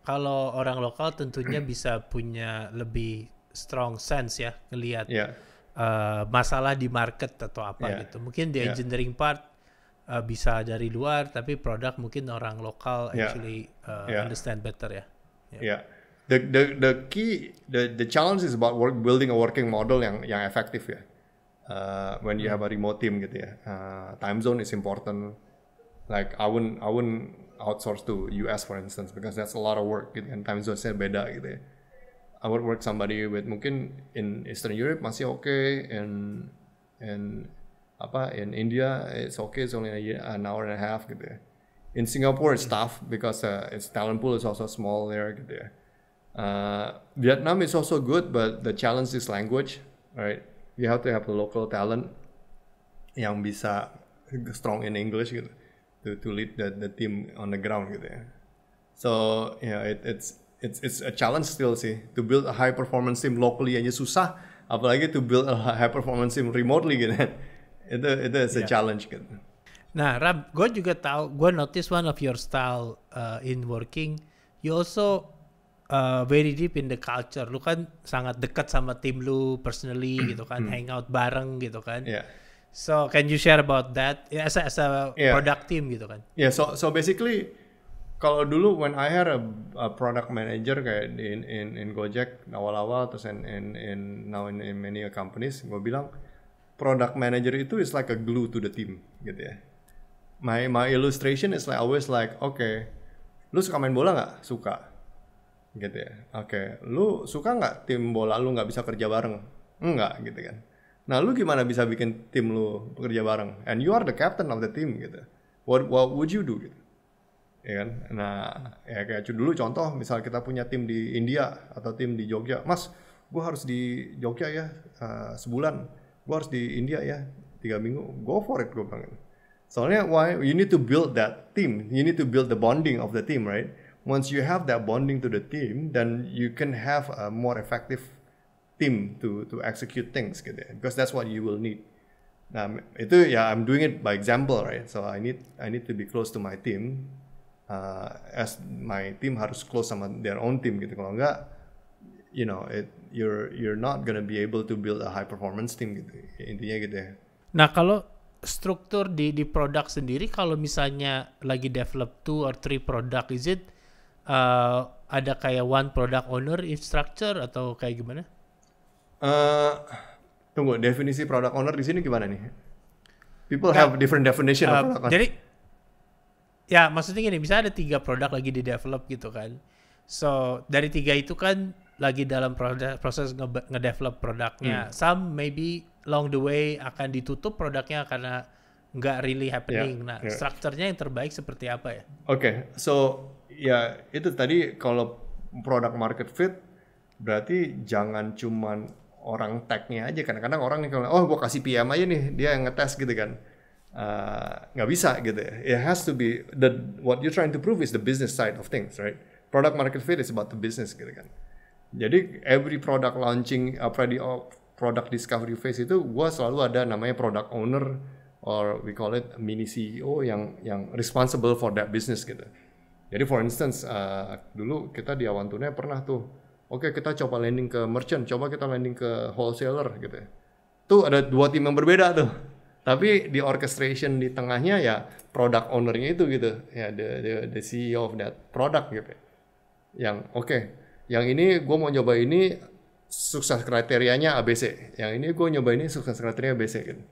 kalau orang lokal tentunya [CLEARS THROAT] bisa punya lebih strong sense ya ngelihat yeah. Ya. uh, masalah di market atau apa yeah. gitu. Mungkin di ya. engineering yeah. part uh, bisa dari luar tapi produk mungkin orang lokal yeah. actually uh, eh, yeah. understand better ya. Yeah. yeah. The the the key the the challenge is about work building a working model yang yang efektif ya uh, when you have a remote team gitu ya. Uh, time zone is important. Like I wouldn't I wouldn't outsource to US for instance because that's a lot of work gitu kan. Time zone saya beda gitu ya. I would work somebody with mungkin in Eastern Europe masih oke okay, in and apa in India it's okay it's only a year, an hour and a half gitu ya. In Singapore it's tough because uh, its talent pool is also small there gitu ya. Uh, Vietnam is also good but the challenge is language, right? you have to have a local talent yang bisa strong in English gitu to to lead the the team on the ground gitu ya. So yeah, it, it's it's it's a challenge still sih to build a high performance team locally aja susah, apalagi to build a high performance team remotely gitu. [LAUGHS] itu itu is a yeah. challenge gitu. Nah, Rab, gue juga tahu, gue notice one of your style uh, in working, you also uh, very deep in the culture. Lu kan sangat dekat sama tim lu personally hmm. gitu kan, hangout bareng gitu kan. Yeah. So can you share about that as a, as a yeah. product team gitu kan? Yeah, so so basically kalau dulu when I had a, a product manager kayak in in in Gojek awal-awal terus in in, in now in, in many companies gue bilang product manager itu is like a glue to the team gitu ya. My my illustration is like always like okay, lu suka main bola nggak? Suka gitu ya oke okay. lu suka nggak tim bola lu nggak bisa kerja bareng enggak gitu kan nah lu gimana bisa bikin tim lu kerja bareng and you are the captain of the team gitu what what would you do gitu ya kan nah ya kayak dulu contoh misal kita punya tim di India atau tim di Jogja mas gue harus di Jogja ya uh, sebulan gue harus di India ya tiga minggu go for it gue bilang soalnya why you need to build that team you need to build the bonding of the team right once you have that bonding to the team, then you can have a more effective team to to execute things gitu ya. Because that's what you will need. Um, itu ya yeah, I'm doing it by example right. So I need I need to be close to my team. Uh, as my team harus close sama their own team gitu. Kalau enggak, you know, it, you're you're not gonna be able to build a high performance team gitu. Intinya gitu ya. Nah kalau struktur di di produk sendiri kalau misalnya lagi develop two or three product is it uh, ada kayak one product owner structure atau kayak gimana? Uh, tunggu definisi product owner di sini gimana nih? People have different definition uh, of eh, product Jadi ya maksudnya gini, misalnya ada tiga produk lagi di develop gitu kan. So dari tiga itu kan lagi dalam proses, proses nge- ngedevelop produknya. Hmm. Some maybe long the way akan ditutup produknya karena nggak really happening. Yeah, nah, yeah. strukturnya yang terbaik seperti apa ya? Oke, okay, so ya itu tadi kalau produk market fit berarti jangan cuman orang tagnya aja kadang-kadang orang nih kalau oh gua kasih PM aja nih dia yang ngetes gitu kan eh, nggak uh, bisa gitu it has to be the what you're trying to prove is the business side of things right product market fit is about the business gitu kan jadi every product launching apa uh, uh, product discovery phase itu gua selalu ada namanya product owner or we call it mini CEO yang yang responsible for that business gitu jadi for instance uh, dulu kita di awan tunai pernah tuh, oke okay, kita coba landing ke merchant, coba kita landing ke wholesaler gitu. Ya. Tuh ada dua tim yang berbeda tuh. Tapi di orchestration di tengahnya ya product ownernya itu gitu, ya the the, the CEO of that product gitu. Ya. Yang oke, okay, yang ini gue mau nyoba ini sukses kriterianya ABC, yang ini gue nyoba ini sukses kriterianya ABC gitu.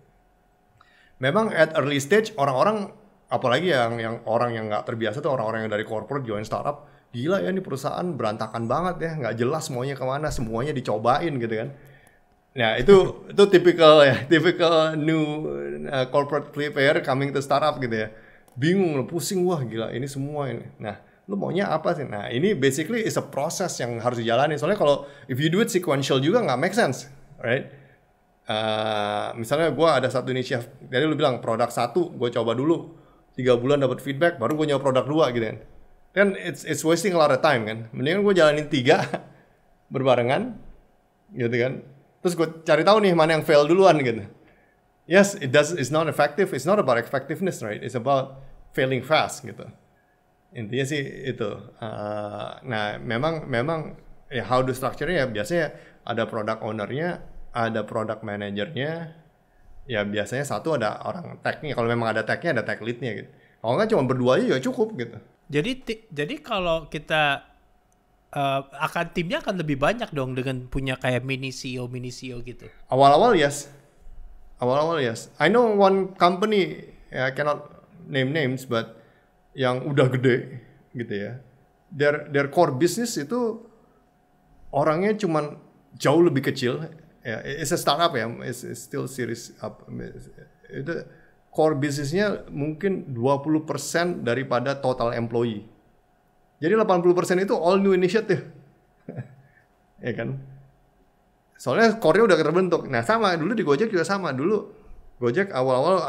Memang at early stage orang-orang apalagi yang yang orang yang nggak terbiasa tuh orang-orang yang dari corporate join startup gila ya ini perusahaan berantakan banget ya nggak jelas semuanya kemana semuanya dicobain gitu kan nah itu itu tipikal ya [LAUGHS] tipikal new uh, corporate player coming to startup gitu ya bingung lo pusing wah gila ini semua ini nah lo maunya apa sih nah ini basically is a process yang harus dijalani soalnya kalau if you do it sequential juga nggak make sense right uh, misalnya gue ada satu inisiatif, jadi lu bilang produk satu gue coba dulu tiga bulan dapat feedback baru gue nyoba produk dua gitu kan kan it's it's wasting a lot of time kan mendingan gue jalanin tiga [LAUGHS] berbarengan gitu kan terus gue cari tahu nih mana yang fail duluan gitu yes it does it's not effective it's not about effectiveness right it's about failing fast gitu intinya sih itu uh, nah memang memang ya how do structure ya biasanya ada product ownernya ada product manajernya ya biasanya satu ada orang tagnya kalau memang ada tagnya ada tag leadnya gitu kalau nggak cuma berdua aja ya cukup gitu jadi jadi kalau kita uh, akan timnya akan lebih banyak dong dengan punya kayak mini CEO mini CEO gitu awal-awal yes awal-awal yes I know one company I cannot name names but yang udah gede gitu ya their their core business itu orangnya cuman jauh lebih kecil ya yeah, it's a startup ya, yeah. it's, it's still series up. Itu core bisnisnya mungkin 20% daripada total employee. Jadi 80% itu all new initiative. [LAUGHS] ya kan? Soalnya core-nya udah terbentuk. Nah, sama dulu di Gojek juga sama. Dulu Gojek awal-awal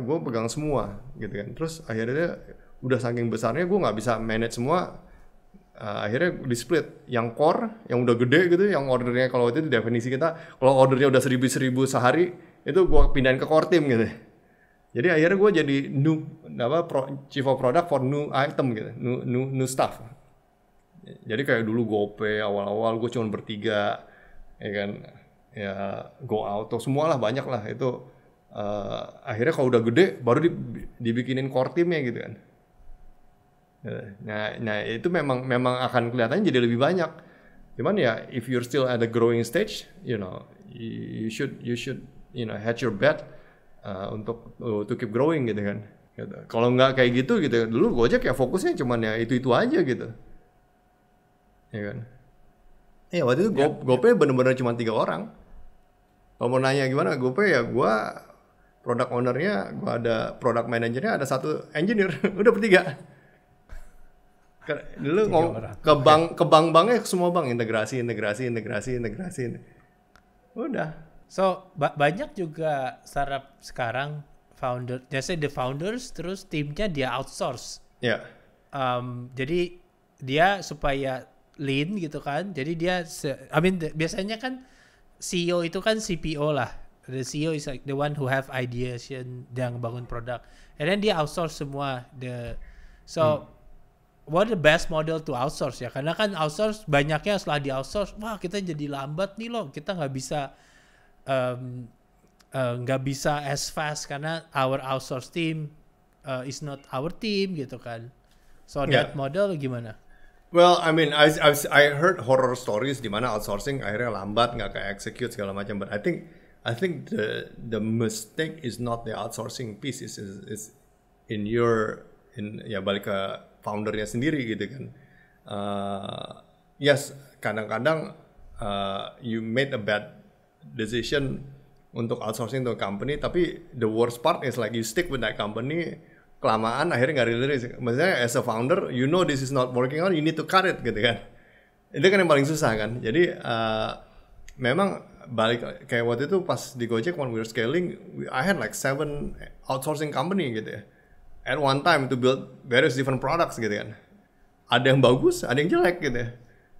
gue pegang semua gitu kan. Terus akhirnya udah saking besarnya gue nggak bisa manage semua uh, akhirnya di split yang core yang udah gede gitu yang ordernya kalau itu di definisi kita kalau ordernya udah seribu seribu sehari itu gue pindahin ke core team gitu jadi akhirnya gue jadi new apa pro, chief of product for new item gitu new new, new stuff jadi kayak dulu gope awal-awal gue cuma bertiga ya kan ya go out atau semualah banyak lah itu uh, akhirnya kalau udah gede baru di, dibikinin core teamnya gitu kan Nah, nah itu memang memang akan kelihatannya jadi lebih banyak. Cuman ya, if you're still at the growing stage, you know, you should you should you know hedge your bet uh, untuk uh, to keep growing gitu kan. Gitu. Kalau nggak kayak gitu gitu, dulu Gojek ya fokusnya cuman ya itu itu aja gitu, ya kan. Iya waktu itu ya. Go, GoPay benar bener cuma tiga orang. Kalau mau nanya gimana GoPay ya gue produk ownernya, gue ada produk manajernya, ada satu engineer, [LAUGHS] udah bertiga lu ngomong ke bank ke bank banknya semua bank integrasi integrasi integrasi integrasi. Udah. So ba banyak juga startup sekarang founder, biasanya the founders terus timnya dia outsource. Ya. Yeah. Um, jadi dia supaya lean gitu kan. Jadi dia, I mean biasanya kan CEO itu kan CPO lah. The CEO is like the one who have ideas yang bangun produk. And then dia outsource semua the so hmm what the best model to outsource ya karena kan outsource banyaknya setelah di outsource wah kita jadi lambat nih loh kita nggak bisa eh, nggak um, uh, bisa as fast karena our outsource team uh, is not our team gitu kan so iya. that yeah. model gimana? Well, I mean, I I've, I heard horror stories di mana outsourcing akhirnya lambat nggak ke execute segala macam, but I think I think the the mistake is not the outsourcing piece is is, is in your in ya balik ke foundernya sendiri gitu kan uh, yes kadang-kadang uh, you made a bad decision untuk outsourcing to a company tapi the worst part is like you stick with that company kelamaan akhirnya nggak rilis maksudnya as a founder you know this is not working on, you need to cut it gitu kan itu kan yang paling susah kan jadi uh, memang balik kayak waktu itu pas di Gojek when we were scaling I had like seven outsourcing company gitu ya at one time to build various different products gitu kan. Ada yang bagus, ada yang jelek gitu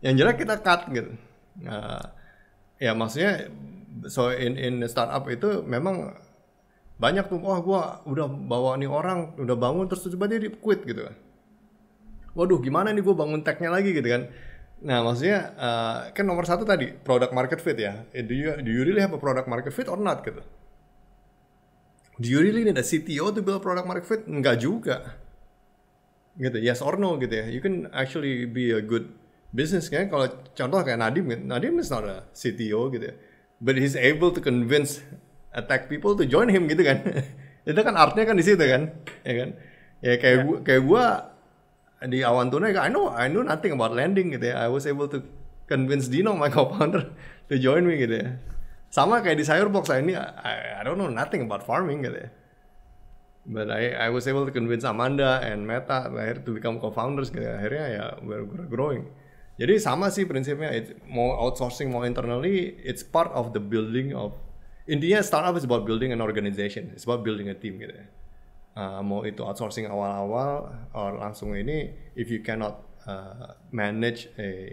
Yang jelek kita cut gitu. Nah, ya maksudnya so in in startup itu memang banyak tuh wah oh, gua udah bawa nih orang udah bangun terus tiba-tiba dia quit gitu kan waduh gimana nih gue bangun tagnya lagi gitu kan nah maksudnya uh, kan nomor satu tadi product market fit ya eh, do you do you really have a product market fit or not gitu do you really need a CTO to build produk product market fit? Enggak juga. Gitu, yes or no gitu ya. You can actually be a good business kan. Kalau contoh kayak Nadim, kan, Nadim is not a CTO gitu ya. But he's able to convince attack people to join him gitu kan. [LAUGHS] Itu kan artnya kan di situ kan, ya kan. Ya kayak yeah. gua, kayak gua di awan tunai I know I know nothing about landing gitu ya. I was able to convince Dino my co-founder [LAUGHS] to join me gitu ya sama kayak di box ini I, I don't know nothing about farming gitu ya but I I was able to convince Amanda and Meta akhirnya to become co-founders gitu ya. akhirnya ya we're, growing jadi sama sih prinsipnya it's, mau outsourcing mau internally it's part of the building of intinya startup is about building an organization it's about building a team gitu ya uh, mau itu outsourcing awal-awal or langsung ini if you cannot uh, manage a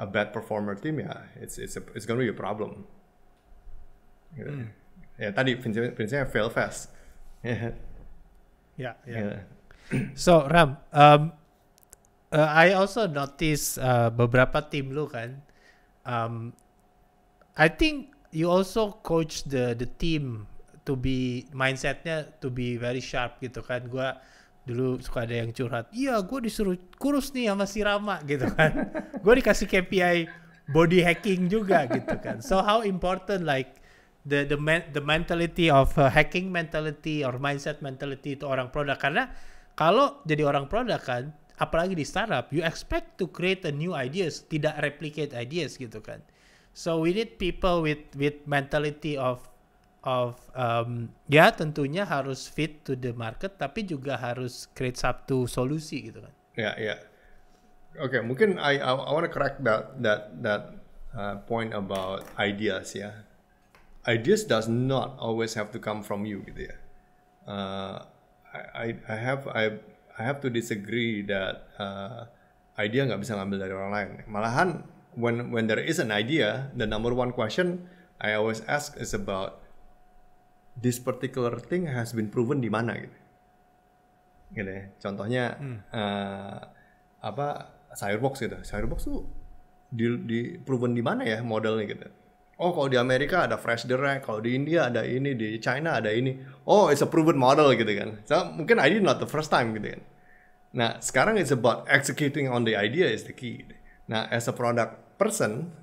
a bad performer team ya it's it's a, it's gonna be a problem Gitu. Hmm. Ya tadi prinsip prinsipnya fail fast. [LAUGHS] Ya. Ya, ya, ya. So Ram, um, uh, I also notice uh, beberapa tim lu kan. Um, I think you also coach the the team to be mindsetnya to be very sharp gitu kan. Gua dulu suka ada yang curhat, iya gue disuruh kurus nih sama si Rama gitu kan. [LAUGHS] gue dikasih KPI body hacking juga gitu kan. So how important like the the the mentality of uh, hacking mentality or mindset mentality itu orang produk karena kalau jadi orang produk kan apalagi di startup you expect to create a new ideas tidak replicate ideas gitu kan so we need people with with mentality of of um, ya tentunya harus fit to the market tapi juga harus create satu solusi gitu kan ya yeah, ya yeah. oke okay, mungkin I I, I want to correct that that that uh, point about ideas ya yeah ideas does not always have to come from you gitu ya. Uh, I, I have I, I have to disagree that uh, idea nggak bisa ngambil dari orang lain. Malahan when when there is an idea, the number one question I always ask is about this particular thing has been proven di mana gitu. Gitu ya. Contohnya hmm. uh, apa sayur box gitu. Sayur box tuh di, di proven di mana ya modelnya gitu Oh, kalau di Amerika ada fresh direct, kalau di India ada ini, di China ada ini. Oh, it's a proven model gitu kan. So, mungkin idea not the first time gitu kan. Nah, sekarang it's about executing on the idea is the key. Nah, as a product person,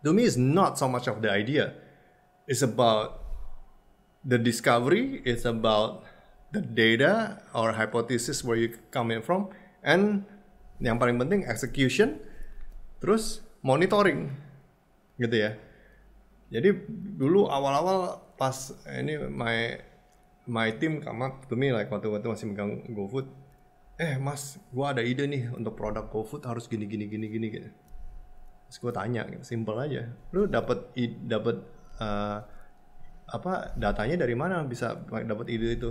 to me is not so much of the idea. It's about the discovery, it's about the data or hypothesis where you coming from, and yang paling penting execution, terus monitoring gitu ya jadi dulu awal-awal pas ini my my team come up to me like waktu waktu masih megang GoFood eh mas gue ada ide nih untuk produk GoFood harus gini gini gini gini gitu terus gue tanya simple aja lu dapat dapat uh, eh, apa datanya dari mana bisa dapat ide itu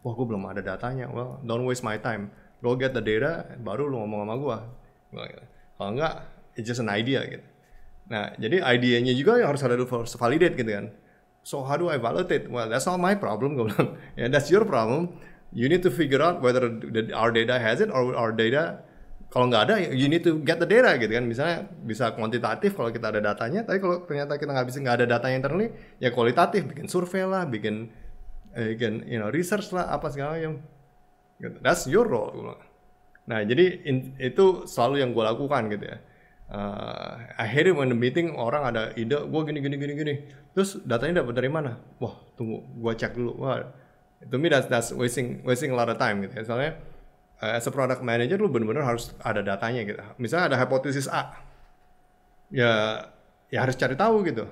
wah gue belum ada datanya well don't waste my time go get the data baru lu ngomong sama gue gitu. kalau enggak it's just an idea gitu Nah, jadi idenya juga yang harus ada harus validate gitu kan. So how do I validate? Well, that's not my problem gue bilang. [LAUGHS] yeah, that's your problem. You need to figure out whether the, our data has it or our data kalau nggak ada, you need to get the data gitu kan. Misalnya bisa kuantitatif kalau kita ada datanya, tapi kalau ternyata kita nggak bisa nggak ada datanya internally, ya kualitatif, bikin survei lah, bikin eh, bikin you know research lah apa segala macam. Gitu. That's your role. Nah jadi in, itu selalu yang gue lakukan gitu ya uh, eh, akhirnya when the meeting orang ada ide gue gini gini gini gini terus datanya dapat dari mana wah tunggu gue cek dulu wah itu me that's, that's wasting wasting a lot of time gitu ya. soalnya uh, as a product manager lu bener-bener harus ada datanya gitu misalnya ada hipotesis A ya ya harus cari tahu gitu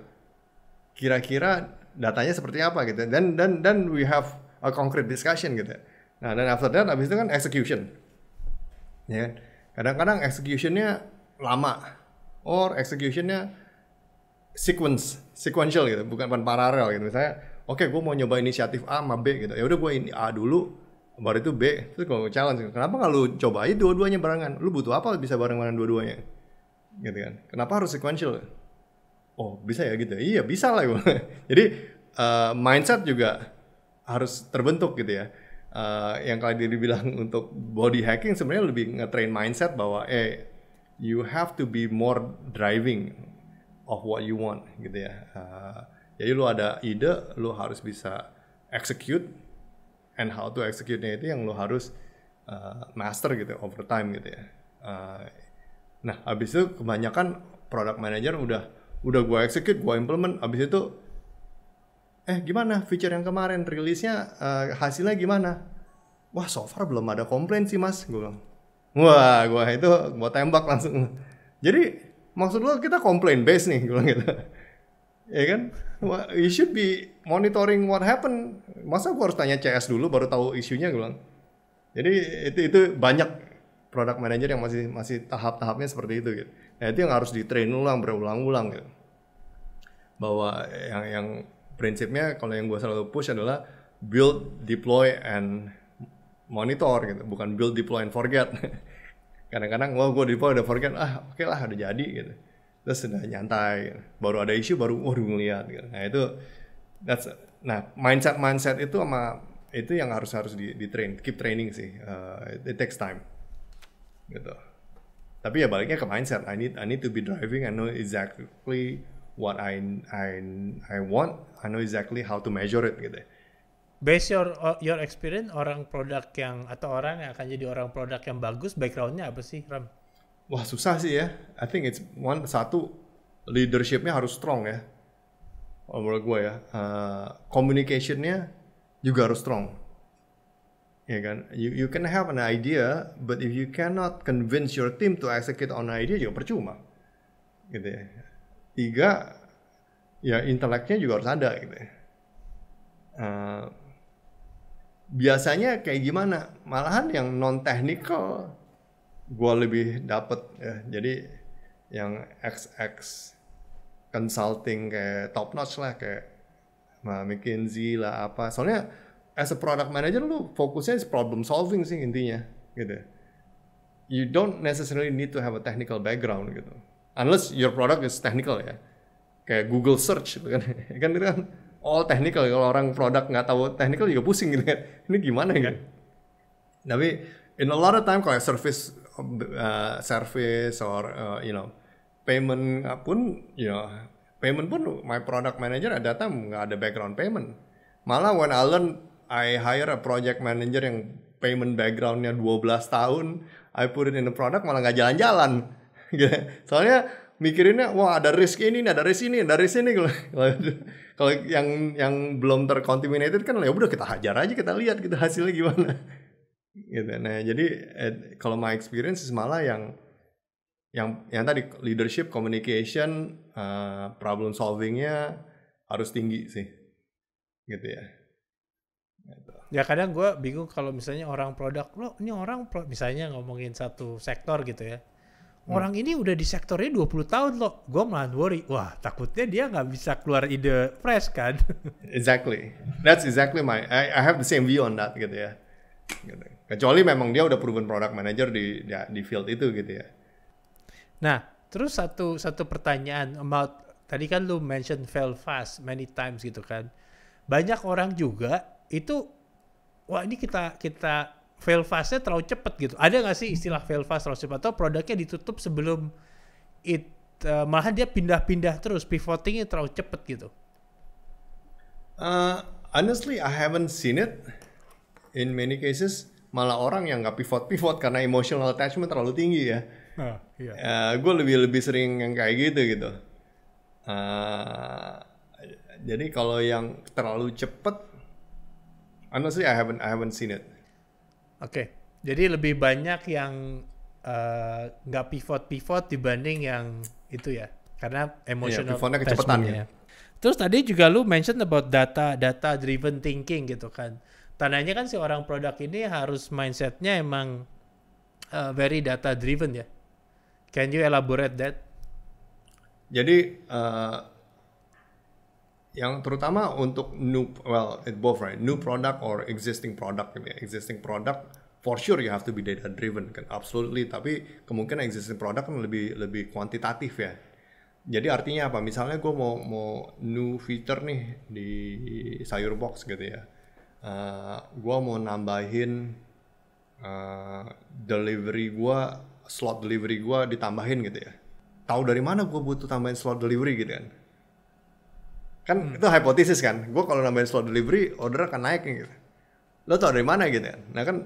kira-kira datanya seperti apa gitu dan dan dan we have a concrete discussion gitu nah dan after that abis itu kan execution ya kan? kadang-kadang executionnya lama or executionnya sequence sequential gitu bukan paralel gitu misalnya oke okay, gue mau nyoba inisiatif A sama B gitu ya udah gue ini A dulu baru itu B terus gue challenge gitu. kenapa kalau lu coba aja dua-duanya barengan lu butuh apa bisa bareng-bareng dua-duanya gitu kan kenapa harus sequential oh bisa ya gitu iya bisa lah gue [LAUGHS] jadi uh, mindset juga harus terbentuk gitu ya uh, yang kali dibilang untuk body hacking sebenarnya lebih ngetrain mindset bahwa eh you have to be more driving of what you want gitu ya. Uh, jadi lu ada ide, lu harus bisa execute and how to execute-nya itu yang lu harus uh, master gitu over time gitu ya. Uh, nah, habis itu kebanyakan product manager udah udah gua execute, gua implement, habis itu eh gimana feature yang kemarin rilisnya uh, hasilnya gimana? Wah, so far belum ada komplain sih, Mas, gua bilang Wah, gua itu gua tembak langsung. Jadi maksud lo kita komplain base nih, gua gitu. ya kan? Well, you should be monitoring what happen. Masa gua harus tanya CS dulu baru tahu isunya gua bilang. Jadi itu itu banyak product manager yang masih masih tahap-tahapnya seperti itu gitu. Nah, itu yang harus di-train ulang berulang-ulang gitu. Bahwa yang yang prinsipnya kalau yang gua selalu push adalah build, deploy and monitor gitu, bukan build, deploy, and forget. [LAUGHS] Kadang-kadang, wah gue deploy udah forget, ah oke okay lah udah jadi gitu. Terus udah nyantai, gitu. baru ada isu baru oh ngeliat gitu. Nah itu, that's, nah mindset-mindset itu sama itu yang harus harus di, di train, keep training sih. Uh, it, takes time, gitu. Tapi ya baliknya ke mindset. I need I need to be driving. I know exactly what I I I want. I know exactly how to measure it gitu based your uh, your experience orang produk yang atau orang yang akan jadi orang produk yang bagus backgroundnya apa sih Ram? Wah susah sih ya. I think it's one satu leadershipnya harus strong ya. Menurut gue ya, uh, communicationnya juga harus strong. Ya kan, you, you can have an idea, but if you cannot convince your team to execute on idea juga percuma, gitu ya. Tiga, ya inteleknya juga harus ada gitu ya. Uh, biasanya kayak gimana malahan yang non technical gue lebih dapet ya jadi yang XX consulting kayak top notch lah kayak nah, McKinsey lah apa soalnya as a product manager lu fokusnya is problem solving sih intinya gitu you don't necessarily need to have a technical background gitu unless your product is technical ya kayak Google search gitu kan [LAUGHS] kan itu kan all oh, technical kalau orang produk nggak tahu technical juga pusing gitu kan ini gimana kan tapi in a lot of time kalau service uh, service or uh, you know payment pun you know payment pun my product manager ada tam nggak ada background payment malah when I learn I hire a project manager yang payment backgroundnya 12 tahun I put it in the product malah nggak jalan-jalan [LAUGHS] gitu. soalnya mikirinnya wah ada risk ini ada risk ini ada risk ini [LAUGHS] kalau yang yang belum terkontaminated kan ya udah kita hajar aja kita lihat kita hasilnya gimana [LAUGHS] gitu nah jadi eh, kalau my experience malah yang yang yang tadi leadership communication uh, problem solvingnya harus tinggi sih gitu ya ya kadang gue bingung kalau misalnya orang produk lo ini orang misalnya ngomongin satu sektor gitu ya Hmm. Orang ini udah di sektornya 20 tahun loh. Gue malah worry. Wah, takutnya dia nggak bisa keluar ide fresh kan? [LAUGHS] exactly. That's exactly my. I, I have the same view on that gitu ya. Gitu. Kecuali memang dia udah proven product manager di ya, di field itu gitu ya. Nah, terus satu satu pertanyaan about tadi kan lu mention fail fast many times gitu kan. Banyak orang juga itu wah ini kita kita fail fast terlalu cepet gitu. Ada nggak sih istilah fail fast terlalu cepat atau produknya ditutup sebelum it uh, malahan dia pindah-pindah terus pivotingnya terlalu cepet gitu? Uh, honestly, I haven't seen it. In many cases, malah orang yang nggak pivot-pivot karena emotional attachment terlalu tinggi ya. Uh, iya. uh, eh, gue lebih lebih sering yang kayak gitu gitu. Uh, jadi kalau yang terlalu cepet, honestly I haven't I haven't seen it okay. jadi lebih banyak yang eh, nggak uh, pivot pivot dibanding yang itu ya karena emotional yeah, iya, kecepatan ya. ya. Terus tadi juga lu mention about data data driven thinking gitu kan. Tandanya kan si orang produk ini harus mindsetnya emang uh, very data driven ya. Can you elaborate that? Jadi eh, yang terutama untuk new well it both right new product or existing product gitu ya. existing product for sure you have to be data driven kan absolutely tapi kemungkinan existing product kan lebih lebih kuantitatif ya jadi artinya apa misalnya gue mau mau new feature nih di sayur box gitu ya uh, eh, gue mau nambahin uh, delivery gue slot delivery gue ditambahin gitu ya tahu dari mana gue butuh tambahin slot delivery gitu kan Kan hmm. itu hipotesis kan. Gue kalau nambahin slow delivery, order akan naik gitu. Lo tau dari mana gitu kan. Nah kan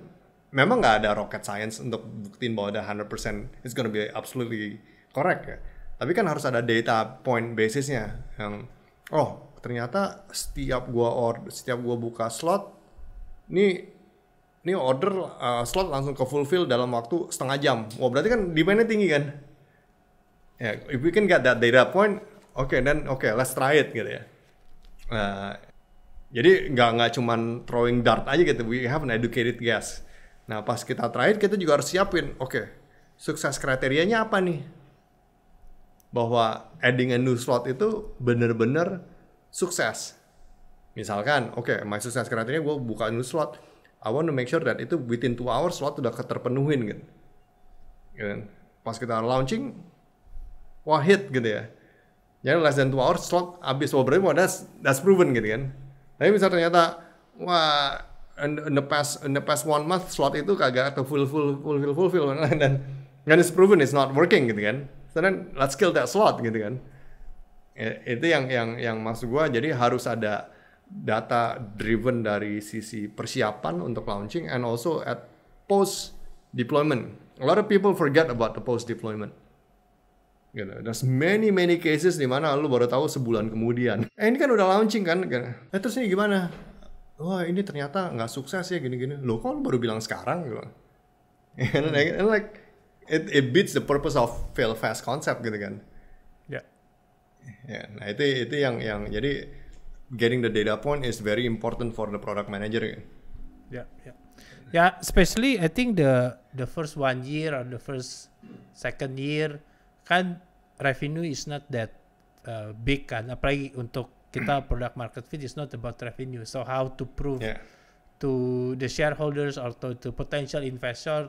memang nggak ada rocket science untuk buktiin bahwa ada 100% it's gonna be absolutely correct ya. Tapi kan harus ada data point basisnya yang oh ternyata setiap gua order setiap gua buka slot ini ini order uh, slot langsung ke fulfill dalam waktu setengah jam. Wah berarti kan demandnya tinggi kan? Ya, yeah, if we can get that data point, oke okay, dan oke okay, let's try it gitu ya nah, jadi nggak nggak cuman throwing dart aja gitu we have an educated guess nah pas kita try it kita juga harus siapin oke okay, sukses kriterianya apa nih bahwa adding a new slot itu bener-bener sukses misalkan oke okay, my sukses kriterianya gue buka new slot I want to make sure that itu within two hours slot udah terpenuhin gitu. gitu kan. Pas kita launching, wah hit gitu ya. Jadi ya, less than 2 hours slot habis. Well, berarti well, that's, that's proven gitu kan. Tapi bisa ternyata wah in, in the past in the past one month slot itu kagak atau full full full full full, full [LAUGHS] dan dan it's proven it's not working gitu kan. So then let's kill that slot gitu kan. Ya, itu yang yang yang maksud gua jadi harus ada data driven dari sisi persiapan untuk launching and also at post deployment. A lot of people forget about the post deployment gitu. There's many many cases di mana lu baru tahu sebulan kemudian. Eh ini kan udah launching kan? kan. Eh terus ini gimana? Wah oh, ini ternyata nggak sukses ya gini-gini. Lo kok lu baru bilang sekarang gitu. [LAUGHS] And like, and like it, it beats the purpose of fail fast concept gitu kan. Ya. Yeah. Ya, yeah, nah itu itu yang yang jadi getting the data point is very important for the product manager. Kan? Ya, ya. Yeah. Ya, yeah, especially I think the the first one year or the first second year kan revenue is not that uh, big kan apalagi untuk kita [CLEARS THROAT] product market fit is not about revenue so how to prove yeah. to the shareholders or to, to potential investor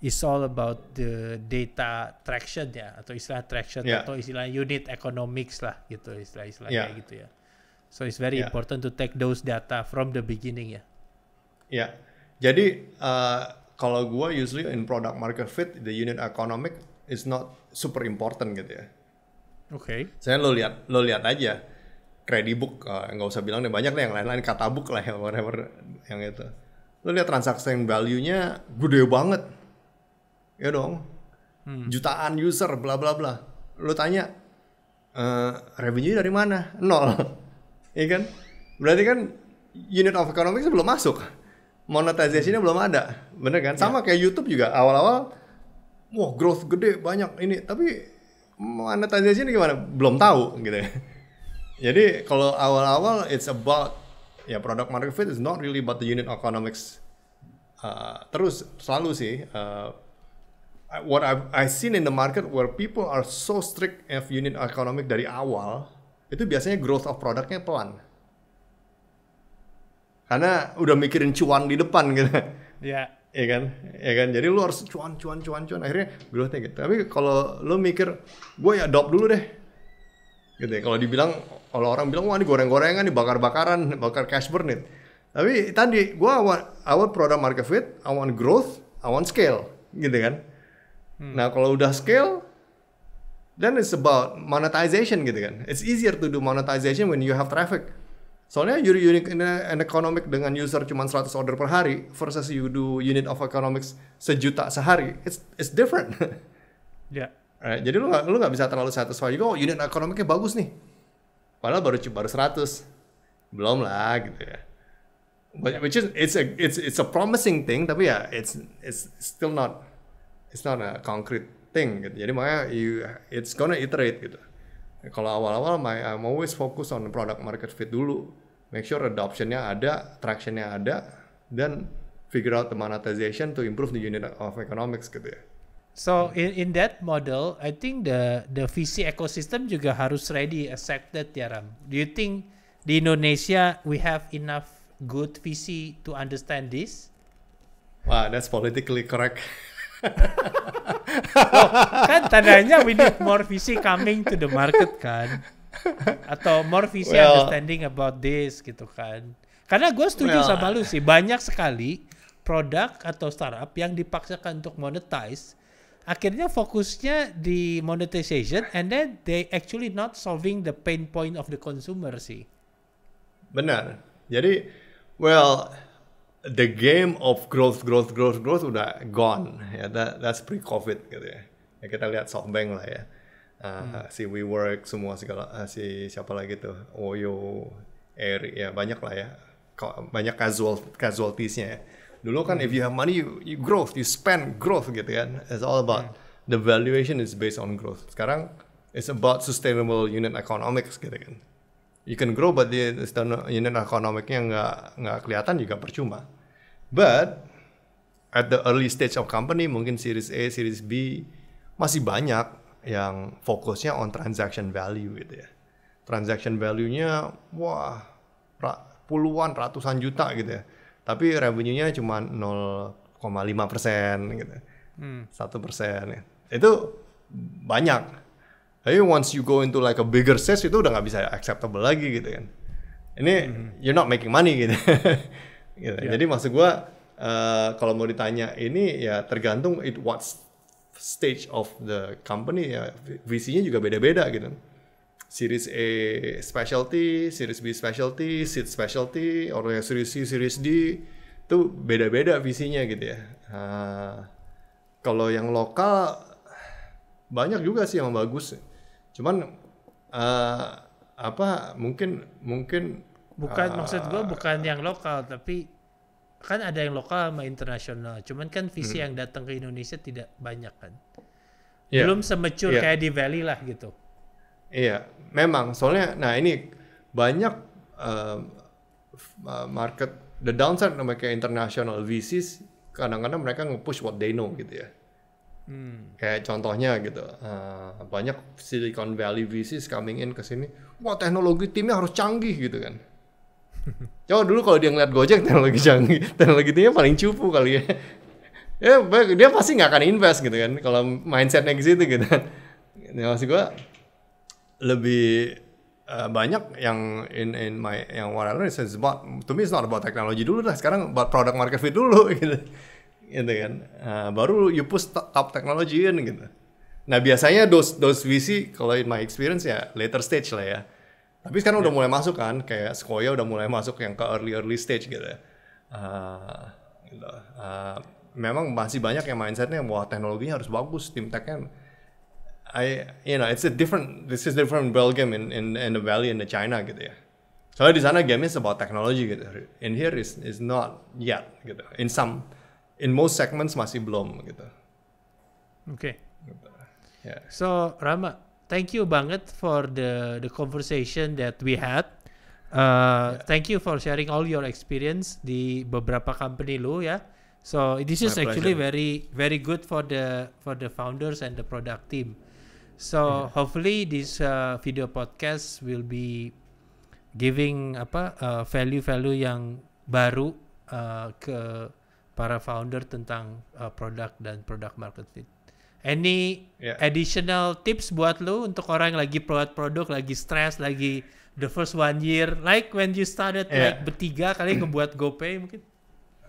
is all about the data traction ya atau istilah traction yeah. atau istilah unit economics lah gitu istilah-istilah yeah. kayak gitu ya so it's very yeah. important to take those data from the beginning ya ya yeah. jadi uh, kalau gua usually in product market fit the unit economic it's not super important gitu ya. Oke. Okay. Saya lo lihat lo lihat aja book eh, nggak uh, usah bilang deh banyak deh yang lain-lain kata book lah yang whatever yang itu. Lo lihat transaction value-nya gede banget. Ya dong. Hmm. Jutaan user bla bla bla. Lo tanya uh, eh, revenue dari mana? Nol. [LAUGHS] Iya kan? Berarti kan unit of economics belum masuk monetization-nya belum ada, bener kan? Ya. Sama ya. kayak YouTube juga awal-awal wah growth gede banyak ini tapi monetisasi ini gimana belum tahu gitu ya [LAUGHS] jadi kalau awal-awal it's about ya product market fit is not really about the unit economics uh, terus selalu sih uh, what I've, I've seen in the market where people are so strict of unit economic dari awal itu biasanya growth of produknya pelan karena udah mikirin cuan di depan gitu ya yeah ya kan ya kan jadi lu harus cuan cuan cuan cuan akhirnya growthnya gitu tapi kalau lu mikir gue ya adopt dulu deh gitu ya kalau dibilang kalau orang bilang wah ini goreng-gorengan nih bakar-bakaran bakar cash burn it tapi tadi gue awal awal produk market fit I growth I scale gitu kan hmm. nah kalau udah scale then it's about monetization gitu kan it's easier to do monetization when you have traffic Soalnya you unit and economic dengan user cuma 100 order per hari versus you do unit of economics sejuta sehari, it's it's different. [LAUGHS] Ya. Yeah. Right, jadi lu gak, lu nggak bisa terlalu satisfied juga, oh unit economicnya bagus nih. Padahal baru baru 100. Belum lah gitu ya. But, which is it's a it's it's a promising thing tapi ya it's it's still not it's not a concrete thing gitu. Jadi makanya you it's gonna iterate gitu. Kalau awal-awal my I'm always focus on product market fit dulu. Make sure adoptionnya ada, tractionnya ada, dan figure out the monetization to improve the unit of economics gitu ya. So in in that model, I think the the VC ecosystem juga harus ready accepted ya Ram. Do you think di Indonesia we have enough good VC to understand this? Wah, that's politically correct. [LAUGHS] kan tandanya we need more VC coming to the market kan atau more VC well, understanding about this gitu kan karena gue setuju well, sama lu sih banyak sekali produk atau startup yang dipaksakan untuk monetize akhirnya fokusnya di monetization and then they actually not solving the pain point of the consumer sih benar jadi well the game of growth growth growth growth udah gone ya that, that's pre covid gitu ya. ya kita lihat softbank lah ya uh, hmm. si WeWork semua segala uh, si siapa lagi tuh Oyo Air ya banyak lah ya banyak casual casualtiesnya ya. dulu kan hmm. if you have money you, you growth you spend growth gitu kan it's all about hmm. the valuation is based on growth sekarang it's about sustainable unit economics gitu kan you can grow but the unit economicnya nggak nggak kelihatan juga percuma. But at the early stage of company mungkin series A, series B masih banyak yang fokusnya on transaction value gitu ya. Transaction value-nya wah puluhan ratusan juta gitu ya. Tapi revenue-nya cuma 0,5 persen gitu, hmm. satu hmm. persen. Ya. Itu banyak tapi once you go into like a bigger size itu udah nggak bisa acceptable lagi gitu kan. Ini hmm. you're not making money gitu. [LAUGHS] gitu. Yeah. Jadi maksud gua uh, kalau mau ditanya ini ya tergantung it what stage of the company ya visinya juga beda-beda gitu. Series A specialty, series B specialty, seed specialty, or series C, series D itu beda-beda visinya gitu ya. Uh, kalau yang lokal banyak juga sih yang bagus. Sih cuman uh, apa mungkin mungkin bukan uh, maksud gua bukan yang lokal tapi kan ada yang lokal sama internasional cuman kan visi hmm. yang datang ke Indonesia tidak banyak kan yeah. belum semecur yeah. kayak di Valley lah gitu iya yeah. memang soalnya nah ini banyak uh, market the downside namanya kayak international VCs kadang-kadang mereka nge-push what they know gitu ya Hmm. Kayak contohnya gitu, uh, banyak Silicon Valley VCs coming in ke sini, wah teknologi timnya harus canggih gitu kan. [LAUGHS] Coba dulu kalau dia ngeliat Gojek teknologi canggih, teknologi timnya paling cupu kali ya. [LAUGHS] ya dia pasti nggak akan invest gitu kan, kalau mindsetnya ke situ gitu kan. Ya, maksud gue lebih uh, banyak yang in in my yang what I learned is about to me it's not about technology dulu lah sekarang about product market fit dulu [LAUGHS] gitu gitu kan nah, baru you push top technology in kan, gitu nah biasanya those those VC kalau in my experience ya later stage lah ya tapi sekarang yeah. udah mulai masuk kan kayak Sequoia udah mulai masuk yang ke early early stage gitu ya uh, Uh, memang masih banyak yang mindsetnya wah teknologinya harus bagus tim tech nya I you know it's a different this is different Belgium in in in the valley in the China gitu ya soalnya di sana game is about technology gitu in here is is not yet gitu in some in most segments masih belum gitu. Oke. Okay. Ya. Gitu. Yeah. So Rama, thank you banget for the the conversation that we had. Uh, yeah. Thank you for sharing all your experience di beberapa company lu ya. So this is My actually pleasure. very very good for the for the founders and the product team. So yeah. hopefully this uh, video podcast will be giving apa uh, value-value uh, value -value yang baru uh, ke para founder tentang uh, produk dan product market fit. Any yeah. additional tips buat lo untuk orang yang lagi buat produk, lagi stres, lagi the first one year, like when you started yeah. like bertiga kali ngebuat GoPay mungkin?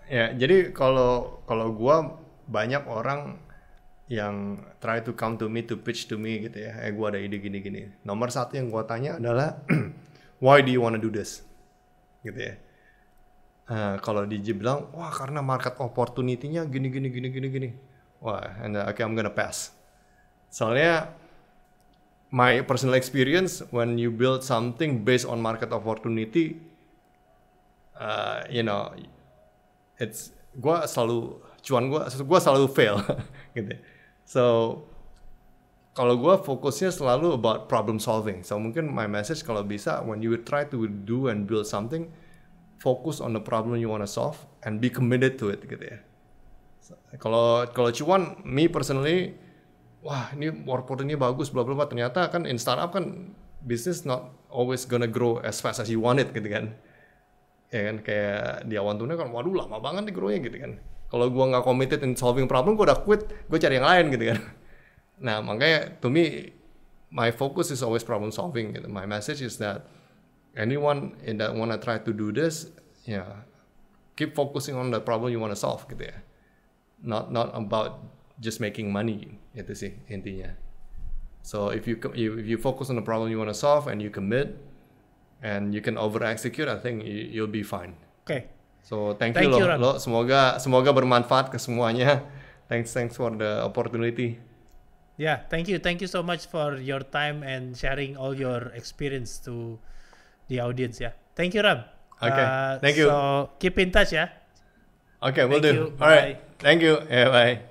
Ya, yeah, jadi kalau kalau gua banyak orang yang try to come to me to pitch to me gitu ya, eh gua ada ide gini-gini. Nomor satu yang gua tanya adalah [CLEARS THROAT] why do you wanna do this? Gitu ya uh, kalau dibilang wah karena market opportunity-nya gini gini gini gini gini wah and uh, okay I'm gonna pass soalnya my personal experience when you build something based on market opportunity uh, you know it's gua selalu cuan gue gua selalu fail [LAUGHS] gitu so kalau gua fokusnya selalu about problem solving so mungkin my message kalau bisa when you try to do and build something fokus on the problem you wanna solve and be committed to it gitu ya. Kalau kalau cuan, me personally, wah ini workport ini bagus, bla bla bla. Ternyata kan in startup kan business not always gonna grow as fast as you want it gitu kan. Ya kan kayak di awal tuh kan waduh lama banget nih grownya gitu kan. Kalau gua nggak committed in solving problem, gua udah quit, gua cari yang lain gitu kan. Nah makanya to me my focus is always problem solving gitu. My message is that anyone that wanna try to do this, ya yeah, keep focusing on the problem you wanna solve gitu ya. Not not about just making money itu sih intinya. So if you if you focus on the problem you wanna solve and you commit and you can over execute, I think you'll be fine. Oke. Okay. So thank, thank you, you lo, lo. Semoga semoga bermanfaat ke semuanya. Thanks thanks for the opportunity. Yeah, thank you. Thank you so much for your time and sharing all your experience to the audience ya. Thank you Ram. Okay. Uh, Thank you. So keep in touch ya. Okay, we'll Thank do. You. All bye. Thank you. Yeah, bye.